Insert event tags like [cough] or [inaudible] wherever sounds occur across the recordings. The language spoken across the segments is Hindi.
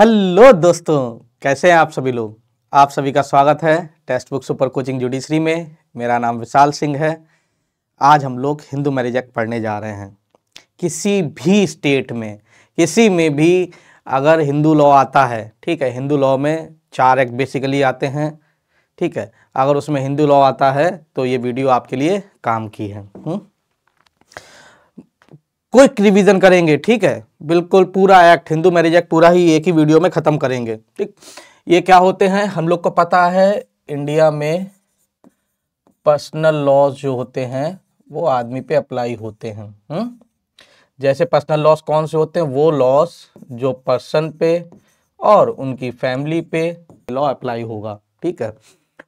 हेलो दोस्तों कैसे हैं आप सभी लोग आप सभी का स्वागत है text book super coaching judiciary में मेरा नाम विशाल सिंह है आज हम लोग हिंदू मैरिज एक्ट पढ़ने जा रहे हैं किसी भी स्टेट में किसी में भी अगर हिंदू लॉ आता है ठीक है हिंदू लॉ में चार एक्ट बेसिकली आते हैं ठीक है अगर उसमें हिंदू लॉ आता है तो ये वीडियो आपके लिए काम की है हुँ? हम्म? क्विक रिवीजन करेंगे ठीक है बिल्कुल पूरा एक्ट हिंदू मैरिज एक्ट पूरा ही एक ही वीडियो में ख़त्म करेंगे ठीक ये क्या होते हैं हम लोग को पता है इंडिया में पर्सनल लॉज जो होते हैं वो आदमी पे अप्लाई होते हैं हुँ? हम्म? जैसे पर्सनल लॉस कौन से होते हैं वो लॉस जो पर्सन पे और उनकी फैमिली पे लॉ अप्लाई होगा ठीक है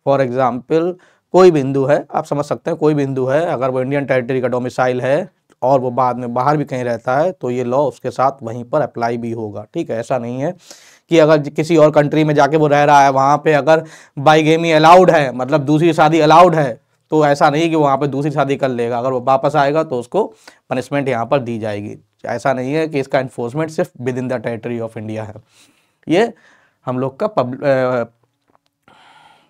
फॉर एग्ज़ाम्पल कोई भी हिंदू है आप समझ सकते हैं कोई भी हिंदू है अगर वो इंडियन टेरिटरी का डोमिसाइल है और वो बाद में बाहर भी कहीं रहता है तो ये लॉ उसके साथ वहीं पर अप्लाई भी होगा ठीक है ऐसा नहीं है कि अगर किसी और कंट्री में जाके वो रह रहा है वहाँ पे अगर बाईगेमी अलाउड है मतलब दूसरी शादी अलाउड है तो ऐसा नहीं कि वहाँ पे दूसरी शादी कर लेगा अगर वो वापस आएगा तो उसको पनिशमेंट यहाँ पर दी जाएगी ऐसा नहीं है कि इसका इन्फोर्समेंट सिर्फ within the territory of India है ये हम लोग का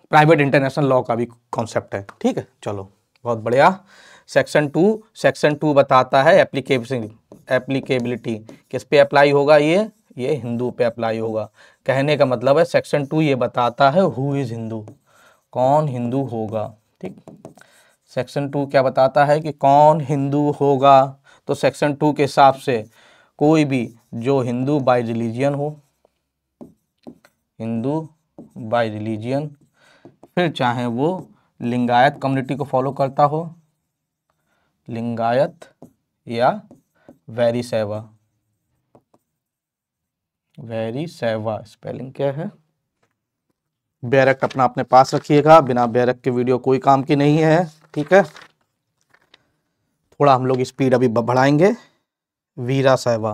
प्राइवेट इंटरनेशनल लॉ का भी कॉन्सेप्ट है ठीक है चलो बहुत बढ़िया सेक्शन टू सेक्शन टू बताता है एप्लीकेशन एप्लीकेबिलिटी किस पे अप्लाई होगा ये ये हिंदू पे अप्लाई होगा कहने का मतलब है सेक्शन टू ये बताता है हु इज़ हिंदू कौन हिंदू होगा ठीक सेक्शन टू क्या बताता है कि कौन हिंदू होगा तो सेक्शन टू के हिसाब से कोई भी जो हिंदू बाय रिलीजियन हो हिंदू बाय रिलीजियन फिर चाहे वो लिंगायत कम्युनिटी को फॉलो करता हो लिंगायत या वेरी सेवा स्पेलिंग क्या है बैरक अपना अपने पास रखिएगा बिना बैरक के वीडियो कोई काम की नहीं है ठीक है थोड़ा हम लोग स्पीड अभी बढ़ाएंगे वीरा सहवा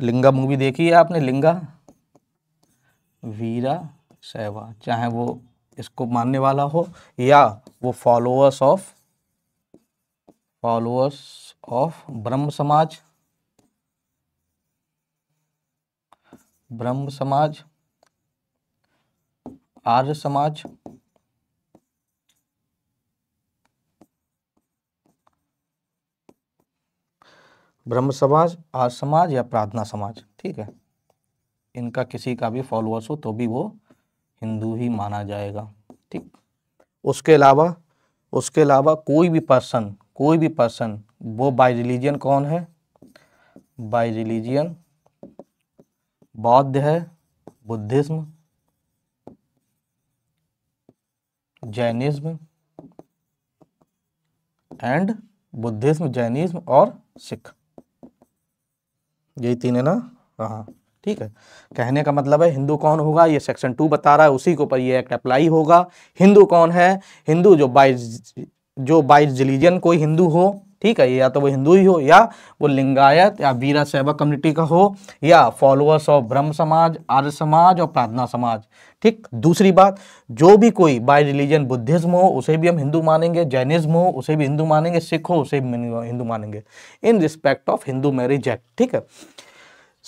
लिंगा मूवी देखी है आपने लिंगा वीरा सहवा चाहे वो इसको मानने वाला हो या वो फॉलोअर्स ऑफ फॉलोअर्स ऑफ ब्रह्म समाज ब्रह्म समाज आर्य समाज ब्रह्म समाज आर्य समाज या प्रार्थना समाज ठीक है इनका किसी का भी फॉलोअर्स हो तो भी वो हिंदू ही माना जाएगा ठीक उसके अलावा उसके अलावा कोई भी पर्सन कोई भी पर्सन वो बाय रिलीजियन कौन है बाय रिलीजियन बौद्ध है Buddhism Jainism and Buddhism Jainism और सिख यही तीन है ना हाँ ठीक है कहने का मतलब है हिंदू कौन होगा ये सेक्शन टू बता रहा है उसी के ऊपर ये एक्ट अप्लाई होगा हिंदू कौन है हिंदू जो बाई जो बाई रिलीजन कोई हिंदू हो ठीक है या तो वो हिंदू ही हो या वो लिंगायत या वीरा सेवा कम्युनिटी का हो या फॉलोअर्स ऑफ ब्रह्म समाज आर्य समाज और प्रार्थना समाज ठीक दूसरी बात जो भी कोई बाय रिलीजन बुद्धिज्म हो उसे भी हम हिंदू मानेंगे जैनिज्म हो उसे भी हिंदू मानेंगे सिख हो उसे भी हिंदू मानेंगे in respect of Hindu marriage act ठीक है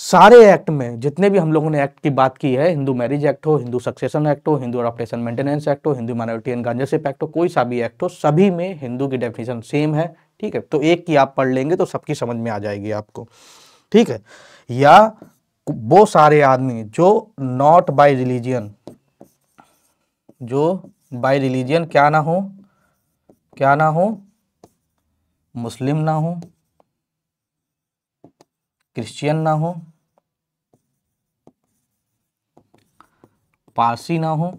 सारे एक्ट में जितने भी हम लोगों ने एक्ट की बात की है हिंदू मैरिज एक्ट हो हिंदू सक्सेशन एक्ट हो हिंदू अडोप्टेशन मेंटेनेंस एक्ट हो Hindu minority and guardianship act हो कोई सा भी एक्ट हो सभी में हिंदू की डेफिनेशन सेम है ठीक है तो एक की आप पढ़ लेंगे तो सबकी समझ में आ जाएगी आपको ठीक है या वो सारे आदमी जो नॉट बाय रिलीजियन जो बाय रिलीजियन क्या ना हो क्या ना हो मुस्लिम ना हो क्रिश्चियन ना हो पारसी ना हो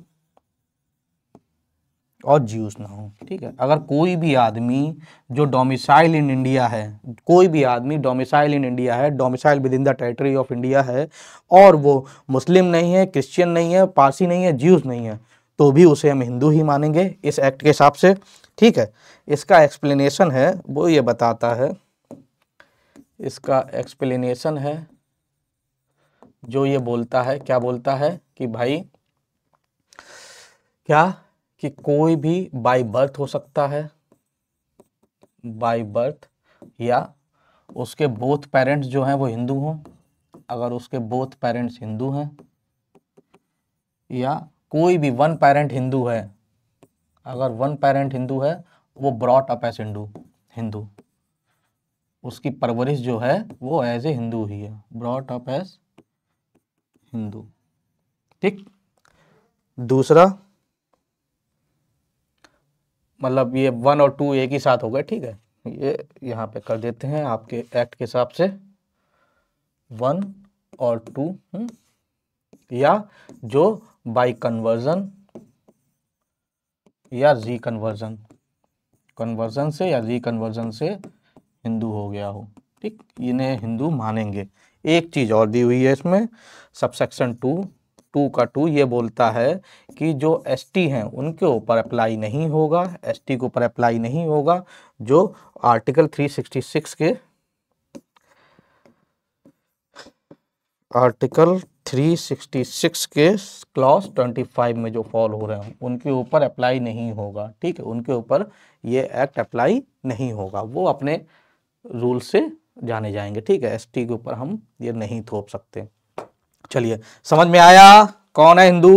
और ज्यूस ना हो ठीक है अगर कोई भी आदमी जो डोमिसाइल इन इंडिया है कोई भी आदमी डोमिसाइल इन इंडिया है domicile within the territory of India है और वो मुस्लिम नहीं है क्रिश्चियन नहीं है पारसी नहीं है ज्यूस नहीं है तो भी उसे हम हिंदू ही मानेंगे इस एक्ट के हिसाब से ठीक है इसका एक्सप्लेनेशन है वो ये बताता है इसका एक्सप्लेनेशन है जो ये बोलता है क्या बोलता है कि भाई क्या कि कोई भी बाय बर्थ हो सकता है बाय बर्थ या उसके बोथ पेरेंट्स जो हैं वो हिंदू हों अगर उसके बोथ पेरेंट्स हिंदू हैं या कोई भी वन पेरेंट हिंदू है अगर वन पेरेंट हिंदू है वो ब्रॉट अप एस हिंदू हिंदू उसकी परवरिश जो है वो एज ए हिंदू ही है ब्रॉट अप एज हिंदू ठीक दूसरा मतलब ये वन और टू एक ही साथ हो गए ठीक है ये यहाँ पे कर देते हैं आपके एक्ट के हिसाब से वन और टू हम्म, या जो बाई कन्वर्जन या री कन्वर्जन कन्वर्जन से या री कन्वर्जन से हिंदू हो गया हो ठीक इन्हें हिंदू मानेंगे एक चीज़ और दी हुई है इसमें सबसेक्शन टू टू का टू ये बोलता है कि जो एसटी हैं उनके ऊपर अप्लाई नहीं होगा एसटी के ऊपर अप्लाई नहीं होगा जो आर्टिकल 366 के आर्टिकल 366 के क्लॉज 25 में जो फॉल हो रहे हैं उनके ऊपर अप्लाई नहीं होगा ठीक है उनके ऊपर ये एक्ट अप्लाई नहीं होगा वो अपने रूल से जाने जाएंगे ठीक है एस के ऊपर हम ये नहीं थोप सकते चलिए समझ में आया कौन है हिंदू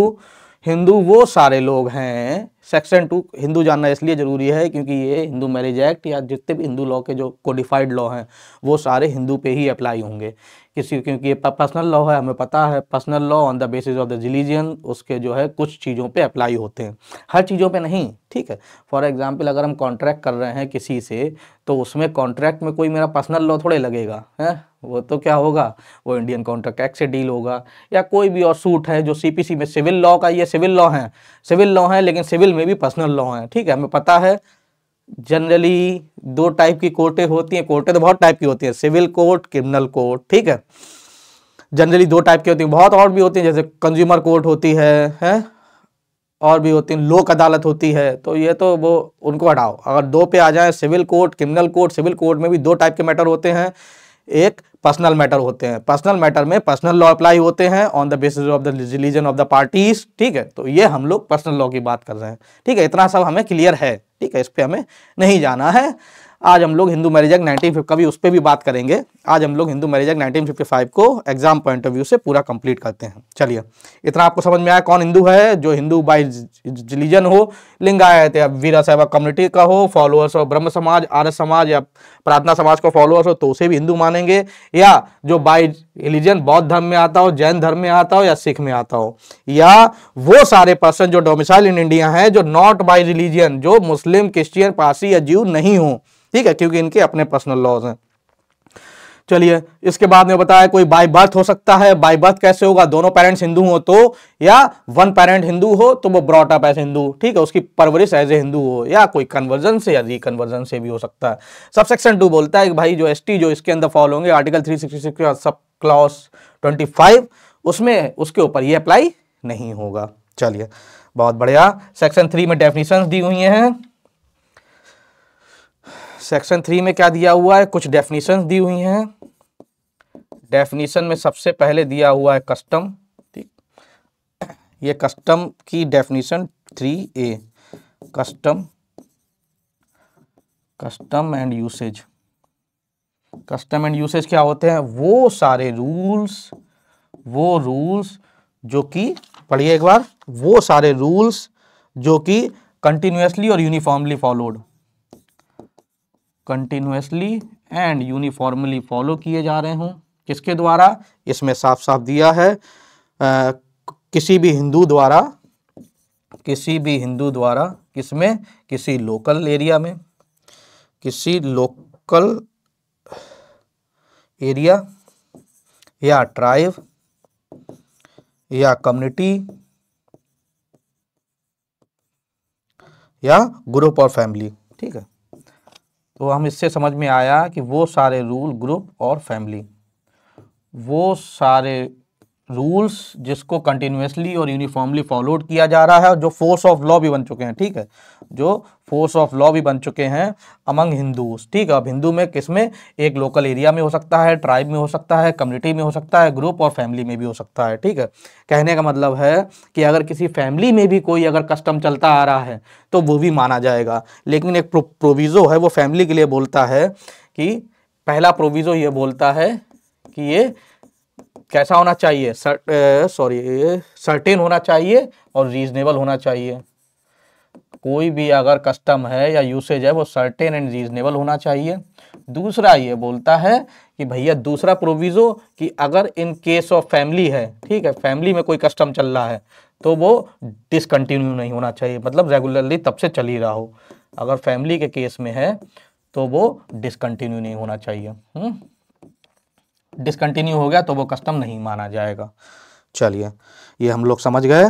हिंदू वो सारे लोग हैं सेक्शन टू हिंदू जानना इसलिए ज़रूरी है क्योंकि ये हिंदू मैरिज एक्ट या जितने भी हिंदू लॉ के जो कोडिफाइड लॉ हैं वो सारे हिंदू पे ही अप्लाई होंगे किसी क्योंकि ये पर्सनल लॉ है हमें पता है personal law on the basis of the religion उसके जो है कुछ चीज़ों पे अप्लाई होते हैं हर चीज़ों पे नहीं ठीक है फॉर एग्ज़ाम्पल अगर हम कॉन्ट्रैक्ट कर रहे हैं किसी से तो उसमें कॉन्ट्रैक्ट में कोई मेरा पर्सनल लॉ थोड़े लगेगा है वो तो क्या होगा वो इंडियन कॉन्ट्रैक्ट एक्ट से डील होगा या कोई भी और सूट है जो सीपीसी में सिविल लॉ का ये सिविल लॉ है सिविल लॉ है लेकिन सिविल में भी पर्सनल लॉ है ठीक है हमें पता है जनरली दो टाइप की कोर्टें होती हैं कोर्टें तो बहुत टाइप की होती हैं सिविल कोर्ट क्रिमिनल कोर्ट ठीक है जनरली दो टाइप की होती हैं बहुत और भी होती हैं जैसे कंज्यूमर कोर्ट होती है है और भी होती हैं लोक अदालत होती है तो ये तो वो उनको हटाओ अगर दो पे आ जाए civil court criminal court civil court में भी दो टाइप के मैटर होते हैं एक पर्सनल मैटर होते हैं पर्सनल मैटर में पर्सनल लॉ अप्लाई होते हैं on the basis of the religion of the parties ठीक है तो ये हम लोग पर्सनल लॉ की बात कर रहे हैं ठीक है इतना सब हमें क्लियर है ठीक है इस पर हमें नहीं जाना है आज हम लोग हिंदू मैरिज एक्ट नाइनटीन कभी उस पर भी बात करेंगे आज हम लोग हिंदू मैरिज एक्ट फाइव को एग्जाम पॉइंट ऑफ व्यू से पूरा कंप्लीट करते हैं चलिए इतना आपको समझ में आया कौन हिंदू है जो हिंदू बाई रिलीजन हो लिंगायत या वीरा साहबा कम्युनिटी का हो फॉलोअर्स हो ब्रह्म समाज आर्य समाज या प्रार्थना समाज का फॉलोअर्स हो तो उसे भी हिंदू मानेंगे या जो बाई रिलीजन बौद्ध धर्म में आता हो जैन धर्म में आता हो या सिख में आता हो या वो सारे पर्सन जो डोमिसाइल इन इंडिया हैं जो नॉट बाई रिलीजन जो मुस्लिम क्रिश्चियन पारसी या जीव नहीं हो ठीक है क्योंकि इनके अपने पर्सनल लॉज हैं चलिए इसके बाद में बताया कोई बाय बर्थ हो सकता है बाय बर्थ कैसे होगा दोनों पेरेंट्स हिंदू हो तो या वन पेरेंट हिंदू हो तो वो ब्रॉट अप एज हिंदू ठीक है उसकी परवरिश एज ए हिंदू हो या कोई कन्वर्जन से या कन्वर्जन से भी हो सकता है सब सेक्शन टू बोलता है कि भाई जो एस जो इसके अंदर फॉलो होंगे article three sixty sub clause twenty उसमें उसके ऊपर ये अप्लाई नहीं होगा चलिए बहुत बढ़िया सेक्शन थ्री में डेफिनेशन दी हुई हैं सेक्शन थ्री में क्या दिया हुआ है कुछ डेफिनेशन दी हुई हैं डेफिनेशन में सबसे पहले दिया हुआ है कस्टम ठीक ये कस्टम की definition three A custom custom and usage custom and usage क्या होते हैं वो सारे रूल्स वो रूल्स जो कि पढ़िए एक बार वो सारे रूल्स जो कि कंटिन्यूसली और uniformly followed continuously and uniformly follow किए जा रहे हों किसके द्वारा इसमें साफ साफ दिया है आ, किसी भी हिंदू द्वारा किसी भी हिंदू द्वारा किसमें किसी लोकल एरिया में किसी लोकल एरिया या ट्राइब या कम्युनिटी या ग्रुप और फैमिली ठीक है तो हम इससे समझ में आया कि वो सारे रूल ग्रुप और फैमिली वो सारे रूल्स जिसको कंटिन्यूसली और यूनिफॉर्मली फॉलोड किया जा रहा है और जो फोर्स ऑफ लॉ भी बन चुके हैं ठीक है जो फोर्स ऑफ लॉ भी बन चुके हैं अमंग हिंदूज ठीक है अब हिंदू में किस में एक लोकल एरिया में हो सकता है ट्राइब में हो सकता है कम्युनिटी में हो सकता है ग्रुप और फैमिली में भी हो सकता है ठीक है कहने का मतलब है कि अगर किसी फैमिली में भी कोई अगर कस्टम चलता आ रहा है तो वो भी माना जाएगा लेकिन एक प्रो प्रोविज़ो है वो फैमिली के लिए बोलता है कि पहला प्रोविज़ो ये बोलता है कि ये कैसा होना चाहिए सॉरी सर्टेन होना चाहिए और रीजनेबल होना चाहिए कोई भी अगर कस्टम है या यूसेज है वो सर्टेन एंड रीजनेबल होना चाहिए दूसरा ये बोलता है कि भैया दूसरा प्रोविज़ो कि अगर इन केस ऑफ फैमिली है ठीक है फैमिली में कोई कस्टम चल रहा है तो वो डिसकंटिन्यू नहीं होना चाहिए मतलब रेगुलरली तब से चल ही रहा हो अगर फैमिली के केस में है तो वो डिसकंटिन्यू नहीं होना चाहिए हुँ? हम्म? डिसकंटिन्यू हो गया तो वो कस्टम नहीं माना जाएगा चलिए ये हम लोग समझ गए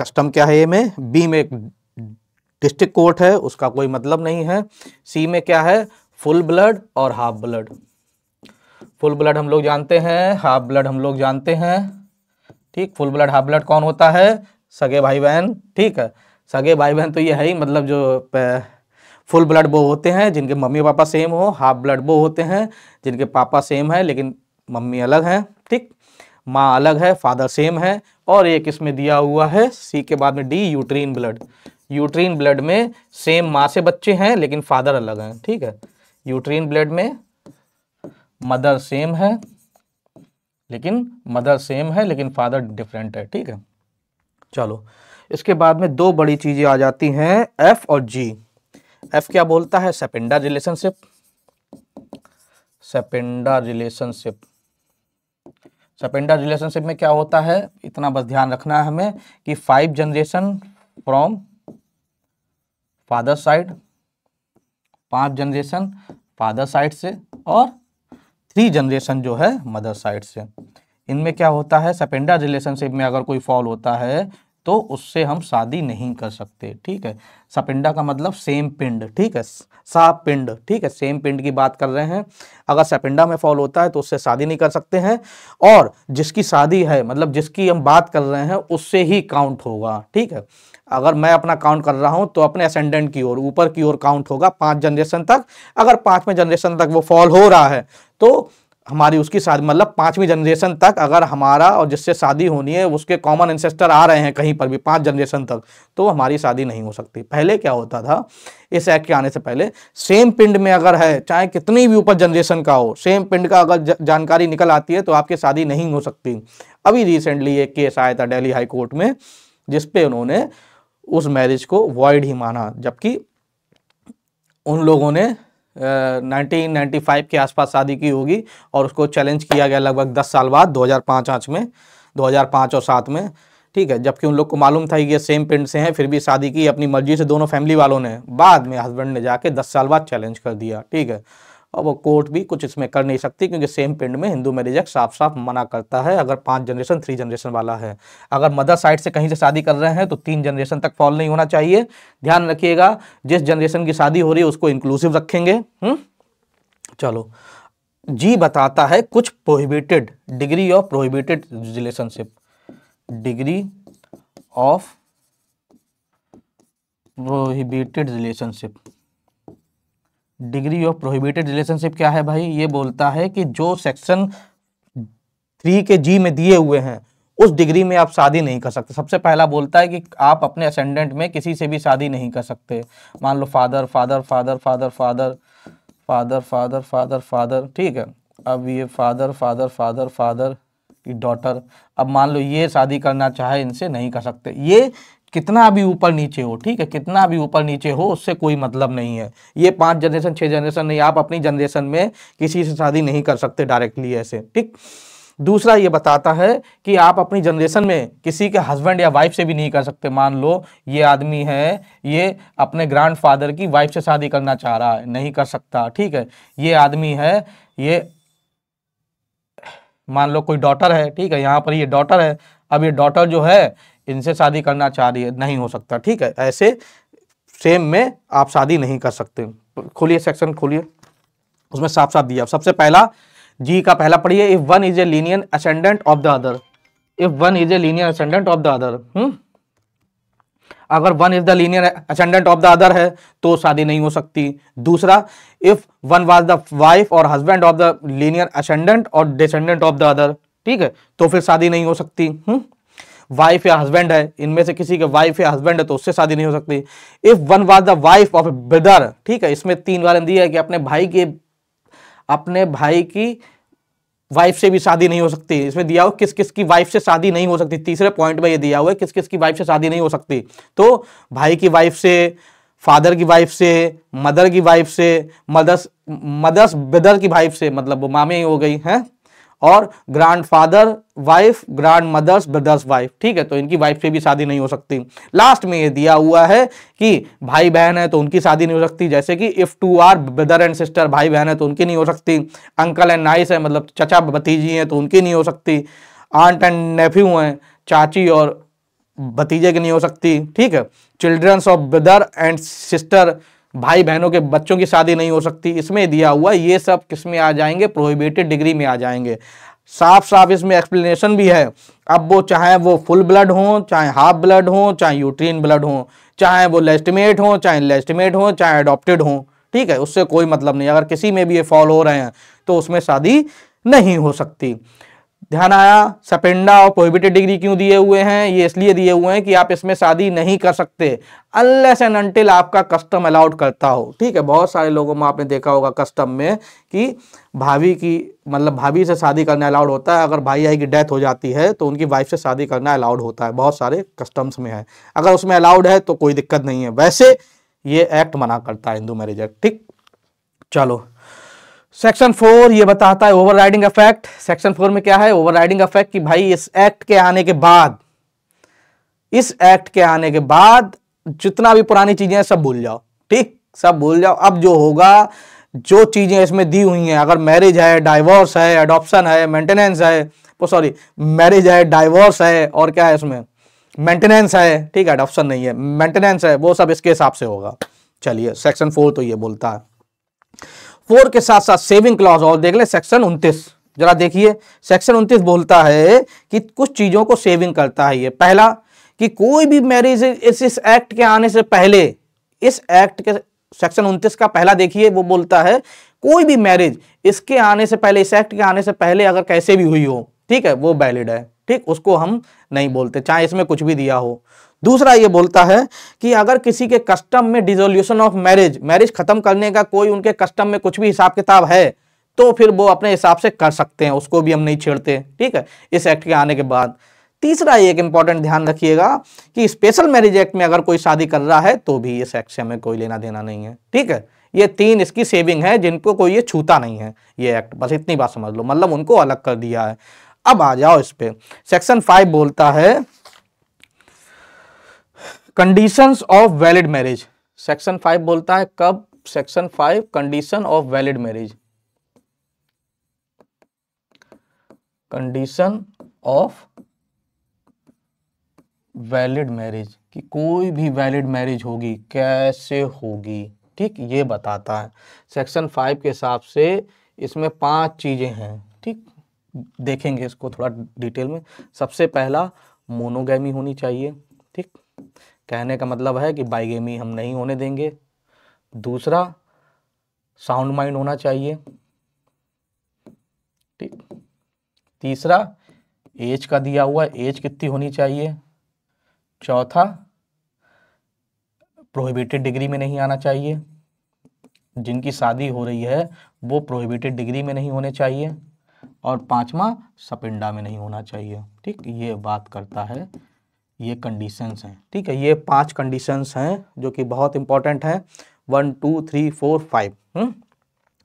कस्टम क्या है ये में बी में एक डिस्ट्रिक्ट कोर्ट है उसका कोई मतलब नहीं है सी में क्या है फुल ब्लड और हाफ ब्लड फुल ब्लड हम लोग जानते हैं हाफ ब्लड हम लोग जानते हैं ठीक फुल ब्लड हाफ ब्लड कौन होता है सगे भाई बहन ठीक है सगे भाई बहन तो ये है ही मतलब जो फुल ब्लड वो होते हैं जिनके मम्मी पापा सेम हो हाफ ब्लड वो होते हैं जिनके पापा सेम है लेकिन मम्मी अलग हैं ठीक माँ अलग है फादर सेम है और एक इसमें दिया हुआ है सी के बाद में D uterine blood uterine blood में सेम माँ से बच्चे हैं लेकिन फादर अलग हैं ठीक है यूट्रीन ब्लड में मदर सेम है लेकिन मदर सेम है लेकिन फादर डिफरेंट है ठीक है चलो इसके बाद में दो बड़ी चीज़ें आ जाती हैं एफ और जी एफ क्या बोलता है sapinda relationship sapinda relationship sapinda relationship में क्या होता है इतना बस ध्यान रखना है हमें कि five generation from father side पांच जनरेशन फादर साइड से और थ्री जनरेशन जो है मदर साइड से इनमें क्या होता है सेपेंडा रिलेशनशिप में अगर कोई फॉल होता है तो उससे हम शादी नहीं कर सकते ठीक है सपिंडा का मतलब सेम पिंड ठीक है सा पिंड ठीक है सेम पिंड की बात कर रहे हैं अगर सपिंडा में फॉल होता है तो उससे शादी नहीं कर सकते हैं और जिसकी शादी है मतलब जिसकी हम बात कर रहे हैं उससे ही काउंट होगा ठीक है अगर मैं अपना काउंट कर रहा हूं तो अपने असेंडेंट की ओर ऊपर की ओर काउंट होगा पांच जनरेशन तक अगर पांचवें जनरेशन तक वो फॉल हो रहा है तो हमारी उसकी शादी मतलब पांचवी जनरेशन तक अगर हमारा और जिससे शादी होनी है उसके कॉमन एंसेस्टर आ रहे हैं कहीं पर भी पांच जनरेशन तक तो हमारी शादी नहीं हो सकती पहले क्या होता था इस एक्ट के आने से पहले सेम पिंड में अगर है चाहे कितनी भी ऊपर जनरेशन का हो सेम पिंड का अगर जानकारी निकल आती है तो आपकी शादी नहीं हो सकती अभी रिसेंटली एक केस आया था डेली हाईकोर्ट में जिसपे उन्होंने उस मैरिज को वॉइड ही माना जबकि उन लोगों ने नाइनटीन नाइन्टी फाइव के आसपास शादी की होगी और उसको चैलेंज किया गया लगभग दस साल बाद दो हज़ार पाँच में दो हज़ार पाँच और सात में ठीक है जबकि उन लोग को मालूम था कि ये सेम पिंड से हैं फिर भी शादी की अपनी मर्जी से दोनों फैमिली वालों ने बाद में हस्बैंड ने जाके दस साल बाद चैलेंज कर दिया ठीक है और वो कोर्ट भी कुछ इसमें कर नहीं सकती क्योंकि सेम पिंड में हिंदू मैरिज एक्ट साफ साफ मना करता है अगर पांच जनरेशन थ्री जनरेशन वाला है अगर मदर साइड से कहीं से शादी कर रहे हैं तो तीन जनरेशन तक फॉल नहीं होना चाहिए ध्यान रखिएगा जिस जनरेशन की शादी हो रही है उसको इंक्लूसिव रखेंगे हुँ? हम्म? चलो जी बताता है कुछ prohibited degree of prohibited relationship degree of prohibited relationship degree of prohibited relationship क्या है भाई ये बोलता है कि जो सेक्शन थ्री के जी में दिए हुए हैं उस डिग्री में आप शादी नहीं कर सकते सबसे पहला बोलता है कि आप अपने असेंडेंट में किसी से भी शादी नहीं कर सकते मान लो father father father father father father father father father ठीक है अब ये father father father father daughter अब मान लो ये शादी करना चाहे इनसे नहीं कर सकते ये कितना भी ऊपर नीचे हो ठीक है कितना भी ऊपर नीचे हो उससे कोई मतलब नहीं है ये पांच जनरेशन छह जनरेशन नहीं आप अपनी जनरेशन में किसी से शादी नहीं कर सकते डायरेक्टली ऐसे ठीक दूसरा ये बताता है कि आप अपनी जनरेशन में किसी के हस्बैंड या वाइफ से भी नहीं कर सकते मान लो ये आदमी है ये अपने ग्रैंडफादर की वाइफ से शादी करना चाह रहा है नहीं कर सकता ठीक है ये आदमी है ये मान लो कोई डॉटर है ठीक है यहाँ पर ये डॉटर है अब ये डॉटर जो है इनसे शादी करना चाह रही है नहीं हो सकता ठीक है ऐसे सेम में आप शादी नहीं कर सकते खोलिए सेक्शन खोलिए उसमें साफ साफ दिया सबसे पहला जी का पहला पढ़िए if one is a lineal ascendant of the other if one is a lineal ascendant of the other अगर one is the linear ascendant of the other है तो शादी नहीं हो सकती दूसरा if one was the wife और husband of the linear ascendant और डिसेंडेंट ऑफ द अदर ठीक है तो फिर शादी नहीं हो सकती हुँ? हम्म? वाइफ या हस्बैंड है इनमें से किसी के वाइफ या हस्बैंड है तो उससे शादी नहीं हो सकती if one was the wife of brother ठीक है इसमें तीन वारन दिया है कि अपने भाई के अपने भाई की वाइफ से भी शादी नहीं हो सकती इसमें दिया हुआ किस किस की वाइफ से शादी नहीं हो सकती तीसरे पॉइंट में ये दिया हुआ है किस किस की वाइफ से शादी नहीं हो सकती तो भाई की वाइफ से फादर की वाइफ से मदर की वाइफ से मदर्स मदर्स ब्रदर की वाइफ से मतलब वो मामे हो गई हैं और father wife grandmother's brother's wife ठीक है तो इनकी वाइफ से भी शादी नहीं हो सकती लास्ट में ये दिया हुआ है कि भाई बहन है तो उनकी शादी नहीं हो सकती जैसे कि if two are brother and sister भाई बहन है तो उनकी नहीं हो सकती अंकल एंड नाइस है मतलब चचा भतीजी हैं तो उनकी नहीं हो सकती आंट एंड नेफ्यू हैं चाची और भतीजे की नहीं हो सकती ठीक है childrens of brother and sister भाई बहनों के बच्चों की शादी नहीं हो सकती इसमें दिया हुआ ये सब किस में आ जाएंगे प्रोहिबिटेड डिग्री में आ जाएंगे साफ साफ इसमें एक्सप्लेनेशन भी है अब वो चाहे वो फुल ब्लड हों चाहे हाफ ब्लड हों चाहे यूट्रीन ब्लड हों चाहे वो लेस्टिमेट हों चाहे लेस्टिमेट हो चाहे अडोप्टेड हों ठीक है उससे कोई मतलब नहीं अगर किसी में भी ये फॉल हो रहे हैं तो उसमें शादी नहीं हो सकती ध्यान आया सपेंडा और प्रोहिबिटेड डिग्री क्यों दिए हुए हैं ये इसलिए दिए हुए हैं कि आप इसमें शादी नहीं कर सकते अनलेस एंड अनटिल आपका कस्टम अलाउड करता हो ठीक है बहुत सारे लोगों में आपने देखा होगा कस्टम में कि भाभी की मतलब भाभी से शादी करना अलाउड होता है अगर भाई आई की डेथ हो जाती है तो उनकी वाइफ से शादी करना अलाउड होता है बहुत सारे कस्टम्स में है अगर उसमें अलाउड है तो कोई दिक्कत नहीं है वैसे ये एक्ट मना करता है हिंदू मैरिज एक्ट ठीक चलो सेक्शन फोर ये बताता है ओवरराइडिंग इफेक्ट सेक्शन फोर में क्या है ओवरराइडिंग इफेक्ट कि भाई इस एक्ट के आने के बाद इस एक्ट के आने के बाद जितना भी पुरानी चीजें हैं सब भूल जाओ ठीक सब भूल जाओ अब जो होगा जो चीजें इसमें दी हुई हैं अगर मैरिज है डाइवोर्स है अडोप्शन है मेंटेनेंस है वो सॉरी मैरिज है डाइवोर्स है और क्या है इसमें मेंटेनेंस है ठीक है अडोप्शन नहीं है मेंटेनेंस है वो सब इसके हिसाब से होगा चलिए सेक्शन फोर तो ये बोलता है फोर के साथ साथ सेविंग क्लॉज और देख ले सेक्शन उन्तीस जरा देखिए सेक्शन उन्तीस बोलता है कि कुछ चीजों को सेविंग करता है ये पहला कि कोई भी मैरिज इस इस एक्ट के आने से पहले इस एक्ट के सेक्शन उन्तीस का पहला देखिए वो बोलता है कोई भी मैरिज इसके आने से पहले इस एक्ट के आने से पहले अगर कैसे भी हुई हो ठीक है वो वैलिड है ठीक उसको हम नहीं बोलते चाहे इसमें कुछ भी दिया हो दूसरा ये बोलता है कि अगर किसी के कस्टम में डिजोल्यूशन ऑफ मैरिज मैरिज खत्म करने का कोई उनके कस्टम में कुछ भी हिसाब किताब है तो फिर वो अपने हिसाब से कर सकते हैं उसको भी हम नहीं छेड़ते ठीक है इस एक्ट के आने के बाद तीसरा एक इंपॉर्टेंट ध्यान रखिएगा कि स्पेशल मैरिज एक्ट में अगर कोई शादी कर रहा है तो भी इस एक्ट से हमें कोई लेना देना नहीं है ठीक है ये तीन इसकी सेविंग है जिनको कोई ये छूता नहीं है ये एक्ट बस इतनी बात समझ लो मतलब उनको अलग कर दिया है अब आ जाओ इस पे सेक्शन फाइव बोलता है conditions of valid marriage section five बोलता है कब section five condition of valid marriage condition of valid marriage कि कोई भी वैलिड मैरिज होगी कैसे होगी ठीक ये बताता है सेक्शन फाइव के हिसाब से इसमें पांच चीज़ें हैं ठीक देखेंगे इसको थोड़ा डिटेल में सबसे पहला मोनोगैमी होनी चाहिए ठीक कहने का मतलब है कि बाइगेमी हम नहीं होने देंगे दूसरा साउंड माइंड होना चाहिए ठीक तीसरा एज का दिया हुआ एज कितनी होनी चाहिए चौथा प्रोहिबिटेड डिग्री में नहीं आना चाहिए जिनकी शादी हो रही है वो प्रोहिबिटेड डिग्री में नहीं होने चाहिए और पांचवा सपिंडा में नहीं होना चाहिए ठीक ये बात करता है ये कंडीशंस हैं ठीक है ये पांच कंडीशंस हैं जो कि बहुत इंपॉर्टेंट हैं one two three four five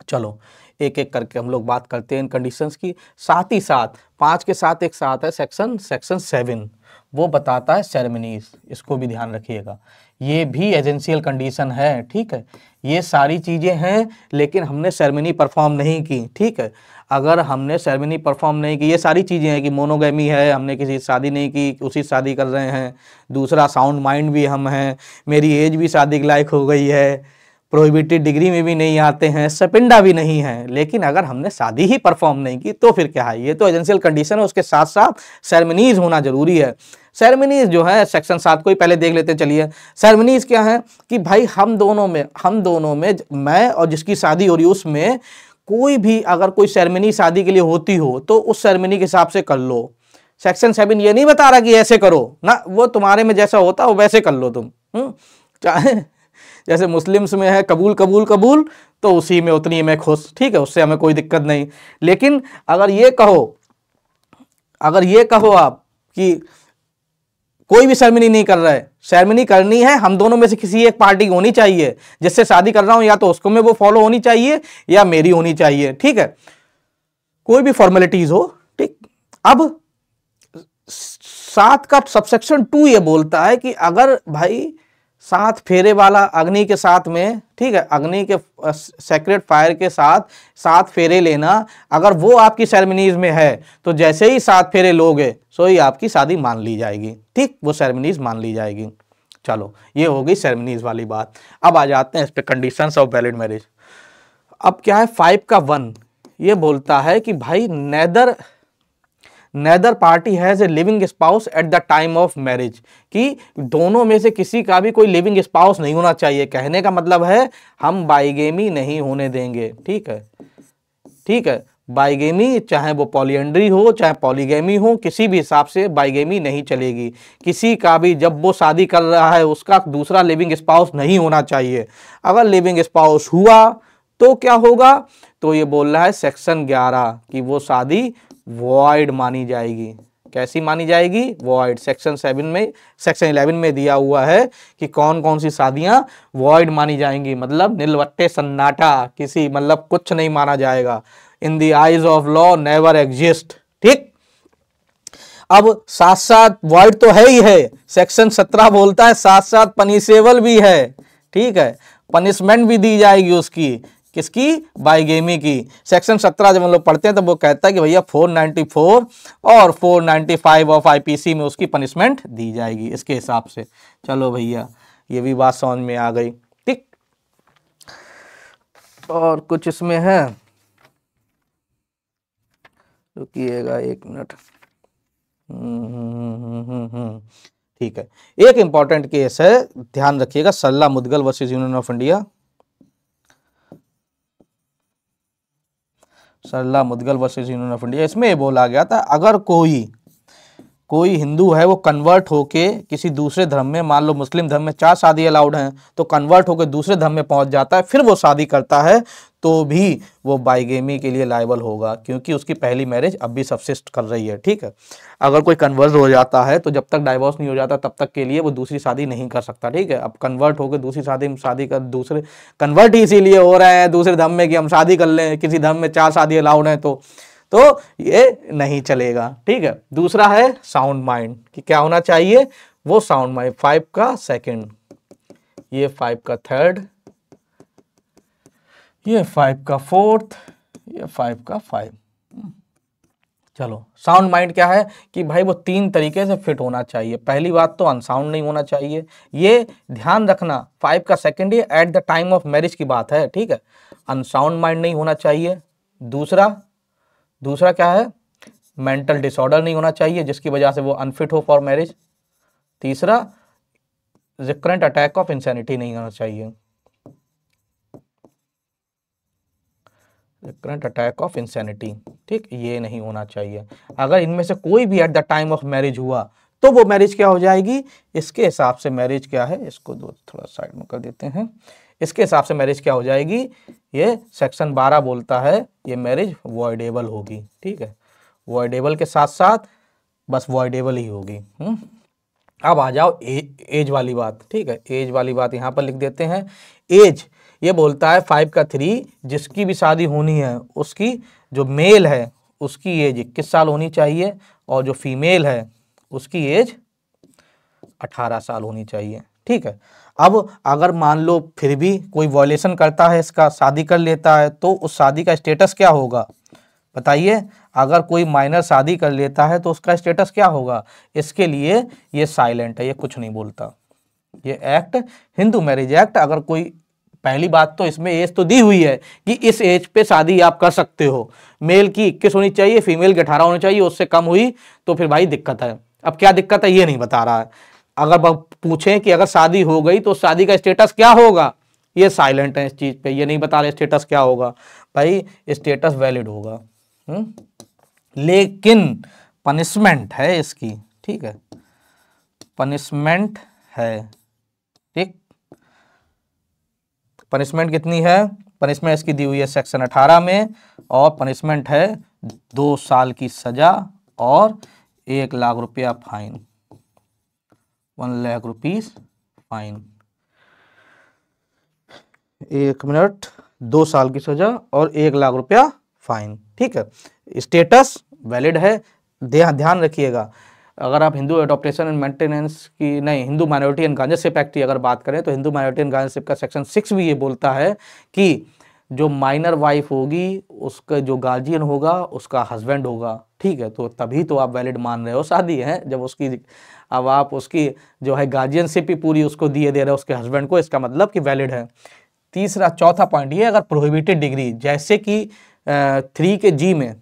चलो एक एक करके हम लोग बात करते हैं इन कंडीशंस की साथ ही साथ पाँच के साथ एक साथ है सेक्शन सेक्शन सेवन वो बताता है सेरेमनीज इसको भी ध्यान रखिएगा ये भी एजेंशियल कंडीशन है ठीक है ये सारी चीज़ें हैं लेकिन हमने सेरेमनी परफॉर्म नहीं की ठीक है अगर हमने सेरेमनी परफॉर्म नहीं की ये सारी चीज़ें हैं कि मोनोगेमी है हमने किसी शादी नहीं की उसी शादी कर रहे हैं दूसरा साउंड माइंड भी हम हैं मेरी एज भी शादी के लायक हो गई है प्रोहिबिटेड डिग्री में भी नहीं आते हैं सपिंडा भी नहीं है लेकिन अगर हमने शादी ही परफॉर्म नहीं की तो फिर क्या है ये तो एजेंशियल कंडीशन है उसके साथ साथ सेरेमनीज होना जरूरी है सेरेमनीज जो है सेक्शन सात को ही पहले देख लेते चलिए सेरेमनीज क्या है कि भाई हम दोनों में हम दोनों में मैं और जिसकी शादी हो रही उसमें कोई भी अगर कोई सेरेमनी शादी के लिए होती हो तो उस सेरेमनी के हिसाब से कर लो सेक्शन सेवन ये नहीं बता रहा कि ऐसे करो ना वो तुम्हारे में जैसा होता हो वैसे कर लो तुम हम्म, चाहे जैसे मुस्लिम्स में है कबूल कबूल कबूल तो उसी में उतनी मैं खुश ठीक है उससे हमें कोई दिक्कत नहीं लेकिन अगर ये कहो अगर ये कहो आप कि कोई भी सेरेमनी नहीं कर रहा है सेरेमनी करनी है हम दोनों में से किसी एक पार्टी होनी चाहिए जिससे शादी कर रहा हूं या तो उसको में वो फॉलो होनी चाहिए या मेरी होनी चाहिए ठीक है कोई भी फॉर्मेलिटीज हो ठीक अब सात का सबसेक्शन टू ये बोलता है कि अगर भाई सात फेरे वाला अग्नि के साथ में ठीक है अग्नि के सेक्रेट फायर के साथ सात फेरे लेना अगर वो आपकी सेरेमनीज में है तो जैसे ही सात फेरे लोगे सो ही आपकी शादी मान ली जाएगी ठीक वो सेरेमनीज मान ली जाएगी चलो ये हो गई सेरेमनीज वाली बात अब आ जाते हैं इस पर कंडीशन ऑफ वैलिड मैरिज अब क्या है फाइव का वन ये बोलता है कि भाई neither neither party has a living spouse at the time of marriage कि दोनों में से किसी का भी कोई लिविंग स्पाउस नहीं होना चाहिए कहने का मतलब है हम बाइगेमी नहीं होने देंगे ठीक है ठीक है बाइगेमी चाहे वो पॉलियंड्री हो चाहे पॉलीगेमी हो किसी भी हिसाब से बाइगेमी नहीं चलेगी किसी का भी जब वो शादी कर रहा है उसका दूसरा लिविंग स्पाउस नहीं होना चाहिए अगर लिविंग स्पाउस हुआ तो क्या होगा तो ये बोल रहा है सेक्शन 11 कि वो शादी वॉइड मानी जाएगी कैसी मानी जाएगी वॉइड सेक्शन सेवन में सेक्शन इलेवन में दिया हुआ है कि कौन कौन सी शादियां वॉइड मानी जाएंगी मतलब निलवट्टे सन्नाटा किसी मतलब कुछ नहीं माना जाएगा in the eyes of law never exist ठीक अब साथ साथ वॉइड तो है ही है सेक्शन सत्रह बोलता है साथ साथ पनिशेबल भी है ठीक है पनिशमेंट भी दी जाएगी उसकी किसकी बाइगेमी की सेक्शन सत्रह जब हम लोग पढ़ते हैं तो वो कहता है कि भैया 494 और 495 ऑफ आईपीसी में उसकी पनिशमेंट दी जाएगी इसके हिसाब से चलो भैया ये भी बात समझ में आ गई ठीक और कुछ इसमें है रुकिएगा एक मिनट हम्म, हम्म, हम्म, ठीक है एक इंपॉर्टेंट केस है ध्यान रखिएगा Sarla Mudgal versus union of India Sarla Mudgal versus union of India इसमें ये बोला गया था अगर कोई कोई हिंदू है वो कन्वर्ट होके किसी दूसरे धर्म में मान लो मुस्लिम धर्म में चार शादी अलाउड हैं तो कन्वर्ट होकर दूसरे धर्म में पहुंच जाता है फिर वो शादी करता है तो भी वो बाइगेमी के लिए लाइबल होगा क्योंकि उसकी पहली मैरिज अब भी सबसिस्ट कर रही है ठीक है अगर कोई कन्वर्ट हो जाता है तो जब तक डाइवोर्स नहीं हो जाता तब तक के लिए वो दूसरी शादी नहीं कर सकता ठीक है अब कन्वर्ट होकर दूसरी शादी में शादी कर दूसरे कन्वर्ट ही इसीलिए हो रहे हैं दूसरे धर्म में कि हम शादी कर लें किसी धर्म में चार शादी अलाउड हैं तो तो ये नहीं चलेगा ठीक है दूसरा है साउंड माइंड कि क्या होना चाहिए वो साउंड माइंड फाइव का सेकंड ये फाइव का थर्ड ये फाइव का फोर्थ ये फाइव का फाइव चलो साउंड माइंड क्या है कि भाई वो तीन तरीके से फिट होना चाहिए पहली बात तो अनसाउंड नहीं होना चाहिए ये ध्यान रखना फाइव का सेकंड ये at the time of marriage की बात है ठीक है अनसाउंड माइंड नहीं होना चाहिए दूसरा दूसरा क्या है मेंटल डिसऑर्डर नहीं होना चाहिए जिसकी वजह से वो अनफिट हो फॉर मैरिज तीसरा रिकरेंट अटैक ऑफ इंसैनिटी नहीं होना चाहिए करंट अटैक ऑफ इंसैनिटी ठीक ये नहीं होना चाहिए अगर इनमें से कोई भी at the time of marriage हुआ तो वो मैरिज क्या हो जाएगी इसके हिसाब से मैरिज क्या है इसको दो थोड़ा साइड में कर देते हैं इसके हिसाब से मैरिज क्या हो जाएगी ये सेक्शन बारह बोलता है ये मैरिज वॉयडेबल होगी ठीक है वॉयडेबल के साथ साथ बस वॉयडेबल ही होगी हम्म? अब आ जाओ ए, एज वाली बात ठीक है एज वाली बात यहाँ पर लिख देते हैं एज ये बोलता है फाइव का थ्री जिसकी भी शादी होनी है उसकी जो मेल है उसकी एज इक्कीस साल होनी चाहिए और जो फीमेल है उसकी एज अठारह साल होनी चाहिए ठीक है अब अगर मान लो फिर भी कोई वॉयलेशन करता है इसका शादी कर लेता है तो उस शादी का स्टेटस क्या होगा बताइए अगर कोई माइनर शादी कर लेता है तो उसका स्टेटस क्या होगा इसके लिए ये साइलेंट है ये कुछ नहीं बोलता ये एक्ट हिंदू मैरिज एक्ट अगर कोई पहली बात तो इसमें एज तो दी हुई है कि इस एज पे शादी आप कर सकते हो मेल की इक्कीस होनी चाहिए फीमेल की अठारह होनी चाहिए उससे कम हुई तो फिर भाई दिक्कत है अब क्या दिक्कत है ये नहीं बता रहा है अगर पूछें कि अगर शादी हो गई तो शादी का स्टेटस क्या होगा ये साइलेंट है इस चीज़ पे ये नहीं बता रहे स्टेटस क्या होगा भाई स्टेटस वैलिड होगा हम्म? लेकिन पनिशमेंट है इसकी ठीक है पनिशमेंट है ठीक पनिशमेंट कितनी है पनिशमेंट इसकी दी हुई है सेक्शन अठारह में और पनिशमेंट है दो साल की सज़ा और एक लाख रुपया fine one lakh rupees fine एक मिनट दो साल की सजा और एक लाख रुपया फाइन ठीक है स्टेटस वैलिड है ध्यान रखिएगा अगर आप हिंदू एडोप्टेशन एंड मेंटेनेंस की नहीं Hindu minority and guardianship act की अगर बात करें तो हिंदू माइनॉरिटी एंड गांजरशिप का सेक्शन सिक्स भी ये बोलता है कि जो माइनर वाइफ होगी उसका जो गार्जियन होगा उसका हस्बैंड होगा ठीक है तो तभी तो आप वैलिड मान रहे हो शादी है जब उसकी अब आप उसकी जो है गार्जियनशिप ही पूरी उसको दिए दे रहे हो उसके हस्बैंड को इसका मतलब कि वैलिड है तीसरा चौथा पॉइंट ये अगर प्रोहिबिटेड डिग्री जैसे कि थ्री के जी में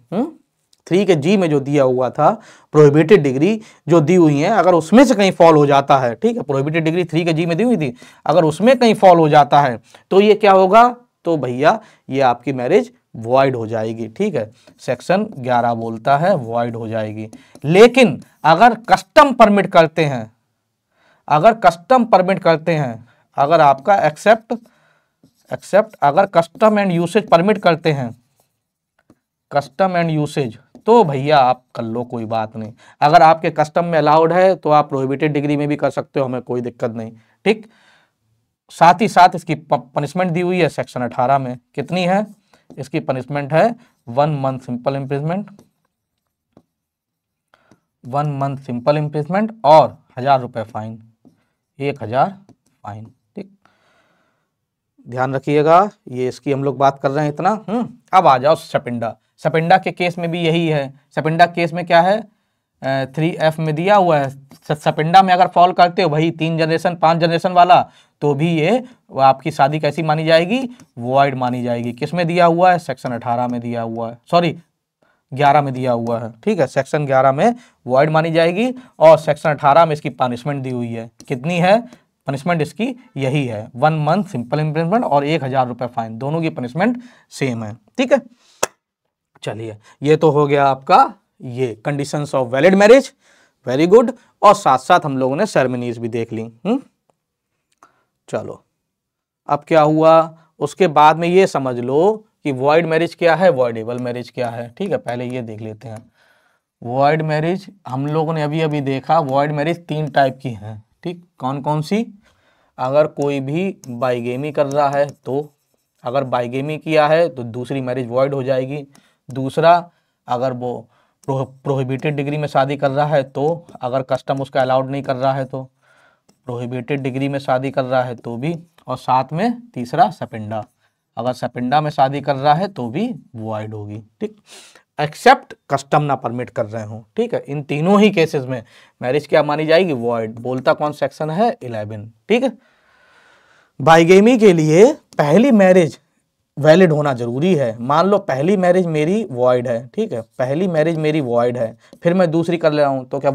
थ्री हम्म, के जी में जो दिया हुआ था प्रोहिबिटेड डिग्री जो दी हुई है अगर उसमें से कहीं फॉल हो जाता है ठीक है प्रोहिबिटेड डिग्री थ्री के जी में दी हुई थी अगर उसमें कहीं फॉल हो जाता है तो ये क्या होगा तो भैया ये आपकी मैरिज वॉइड हो जाएगी ठीक है सेक्शन 11 बोलता है वॉइड हो जाएगी लेकिन अगर कस्टम परमिट करते हैं अगर कस्टम परमिट करते हैं अगर आपका एक्सेप्ट एक्सेप्ट अगर कस्टम एंड यूसेज परमिट करते हैं कस्टम एंड यूसेज तो भैया आप कर लो कोई बात नहीं अगर आपके कस्टम में अलाउड है तो आप प्रोहिबिटेड डिग्री में भी कर सकते हो हमें कोई दिक्कत नहीं ठीक साथ ही साथ इसकी पनिशमेंट दी हुई है सेक्शन अठारह में कितनी है इसकी पनिशमेंट है one month simple imprisonment one month simple imprisonment और हजार रुपए फाइन एक हजार फाइन ठीक ध्यान रखिएगा ये इसकी हम लोग बात कर रहे हैं इतना हम्म अब आ जाओ सपिंडा सपिंडा के केस में भी यही है सपिंडा केस में क्या है थ्री एफ में दिया हुआ है सपिंडा में अगर फॉल करते हो भाई तीन जनरेशन पांच जनरेशन वाला तो भी ये आपकी शादी कैसी मानी जाएगी वॉइड मानी जाएगी किस में दिया हुआ है सेक्शन अठारह में दिया हुआ है सॉरी ग्यारह में दिया हुआ है ठीक है सेक्शन ग्यारह में वॉइड मानी जाएगी और सेक्शन अठारह में इसकी पनिशमेंट दी हुई है कितनी है पनिशमेंट इसकी यही है वन मंथ सिंपल इम्प्लीमेंट और एक हज़ार रुपये फाइन दोनों की पनिशमेंट सेम है ठीक है चलिए ये तो हो गया आपका ये conditions of valid marriage very good और साथ साथ हम लोगों ने सेरेमनीज भी देख ली हुँ? हम्म? चलो अब क्या हुआ उसके बाद में ये समझ लो कि वॉइड मैरिज क्या है वॉइडेबल मैरिज क्या है ठीक है पहले ये देख लेते हैं वॉइड मैरिज हम लोगों ने अभी अभी देखा वॉइड मैरिज तीन टाइप की हैं ठीक कौन कौन सी अगर कोई भी बाइगेमी कर रहा है तो अगर बाइगेमी किया है तो दूसरी मैरिज वॉइड हो जाएगी दूसरा अगर वो प्रोहिबिटेड डिग्री में शादी कर रहा है तो अगर कस्टम उसका अलाउड नहीं कर रहा है तो प्रोहिबिटेड डिग्री में शादी कर रहा है तो भी और साथ में तीसरा सपिंडा अगर सपिंडा में शादी कर रहा है तो भी वॉइड होगी ठीक एक्सेप्ट कस्टम ना परमिट कर रहे हो ठीक है इन तीनों ही केसेस में मैरिज क्या मानी जाएगी वॉइड बोलता कौन सेक्शन है इलेवन ठीक है बाइगेमी के लिए पहली मैरिज वैलिड होना ज़रूरी है मान लो पहली मैरिज मेरी वॉइड है ठीक है पहली मैरिज मेरी वॉइड है फिर मैं दूसरी कर ले रहा हूँ तो क्या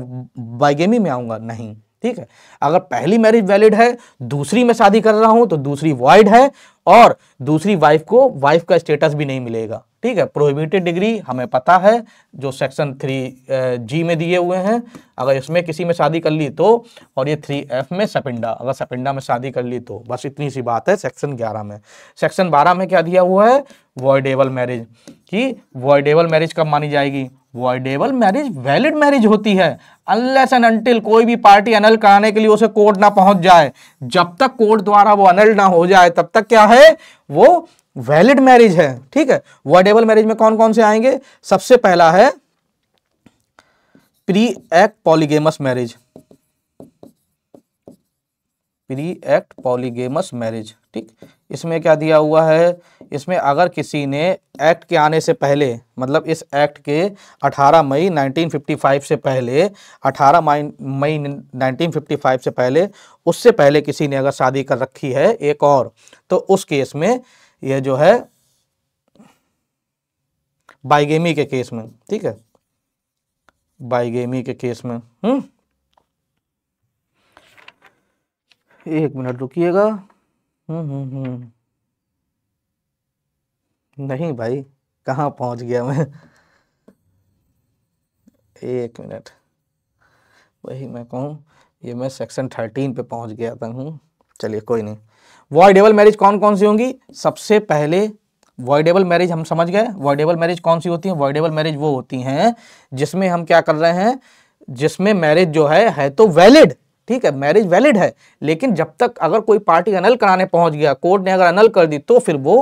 बाइगेमी में आऊँगा नहीं ठीक है अगर पहली मैरिज वैलिड है दूसरी में शादी कर रहा हूँ तो दूसरी वॉइड है और दूसरी वाइफ को वाइफ का स्टेटस भी नहीं मिलेगा ठीक है प्रोहिबिटेड डिग्री हमें पता है जो सेक्शन थ्री जी में दिए हुए हैं अगर इसमें किसी में शादी कर ली तो और ये थ्री एफ में सपिंडा अगर सपिंडा में शादी कर ली तो बस इतनी सी बात है सेक्शन ग्यारह में सेक्शन बारह में क्या दिया हुआ है वॉयडेबल मैरिज कि वॉयडेबल मैरिज कब मानी जाएगी वॉइडेबल मैरिज वैलिड मैरिज होती है अनलेस एंड अनटिल कोई भी पार्टी अनल कराने के लिए उसे कोर्ट ना पहुंच जाए जब तक कोर्ट द्वारा वो अनल ना हो जाए तब तक क्या है वो वैलिड मैरिज है ठीक है वॉइडेबल मैरिज में कौन कौन से आएंगे सबसे पहला है pre act polygamous marriage pre act polygamous marriage ठीक इसमें क्या दिया हुआ है इसमें अगर किसी ने एक्ट के आने से पहले मतलब इस एक्ट के 18 मई 1955 से पहले 18 मई मई 1955 से पहले उससे पहले किसी ने अगर शादी कर रखी है एक और तो उस केस में यह जो है बाइगेमी के केस में ठीक है बाइगेमी के केस में हम्म एक मिनट रुकिएगा हम्म हम्म हम्म नहीं भाई कहाँ पहुँच गया मैं एक मिनट वही मैं कहूँ ये मैं सेक्शन थर्टीन पे पहुँच गया था हूँ चलिए कोई नहीं वॉइडेबल मैरिज कौन कौन सी होंगी सबसे पहले वॉइडेबल मैरिज हम समझ गए वॉइडेबल मैरिज कौन सी होती है वॉइडेबल मैरिज वो होती हैं जिसमें हम क्या कर रहे हैं जिसमें मैरिज जो है है तो वैलिड ठीक है मैरिज वैलिड है लेकिन जब तक अगर कोई पार्टी अनल कराने पहुंच गया कोर्ट ने अगर अनल कर दी तो फिर वो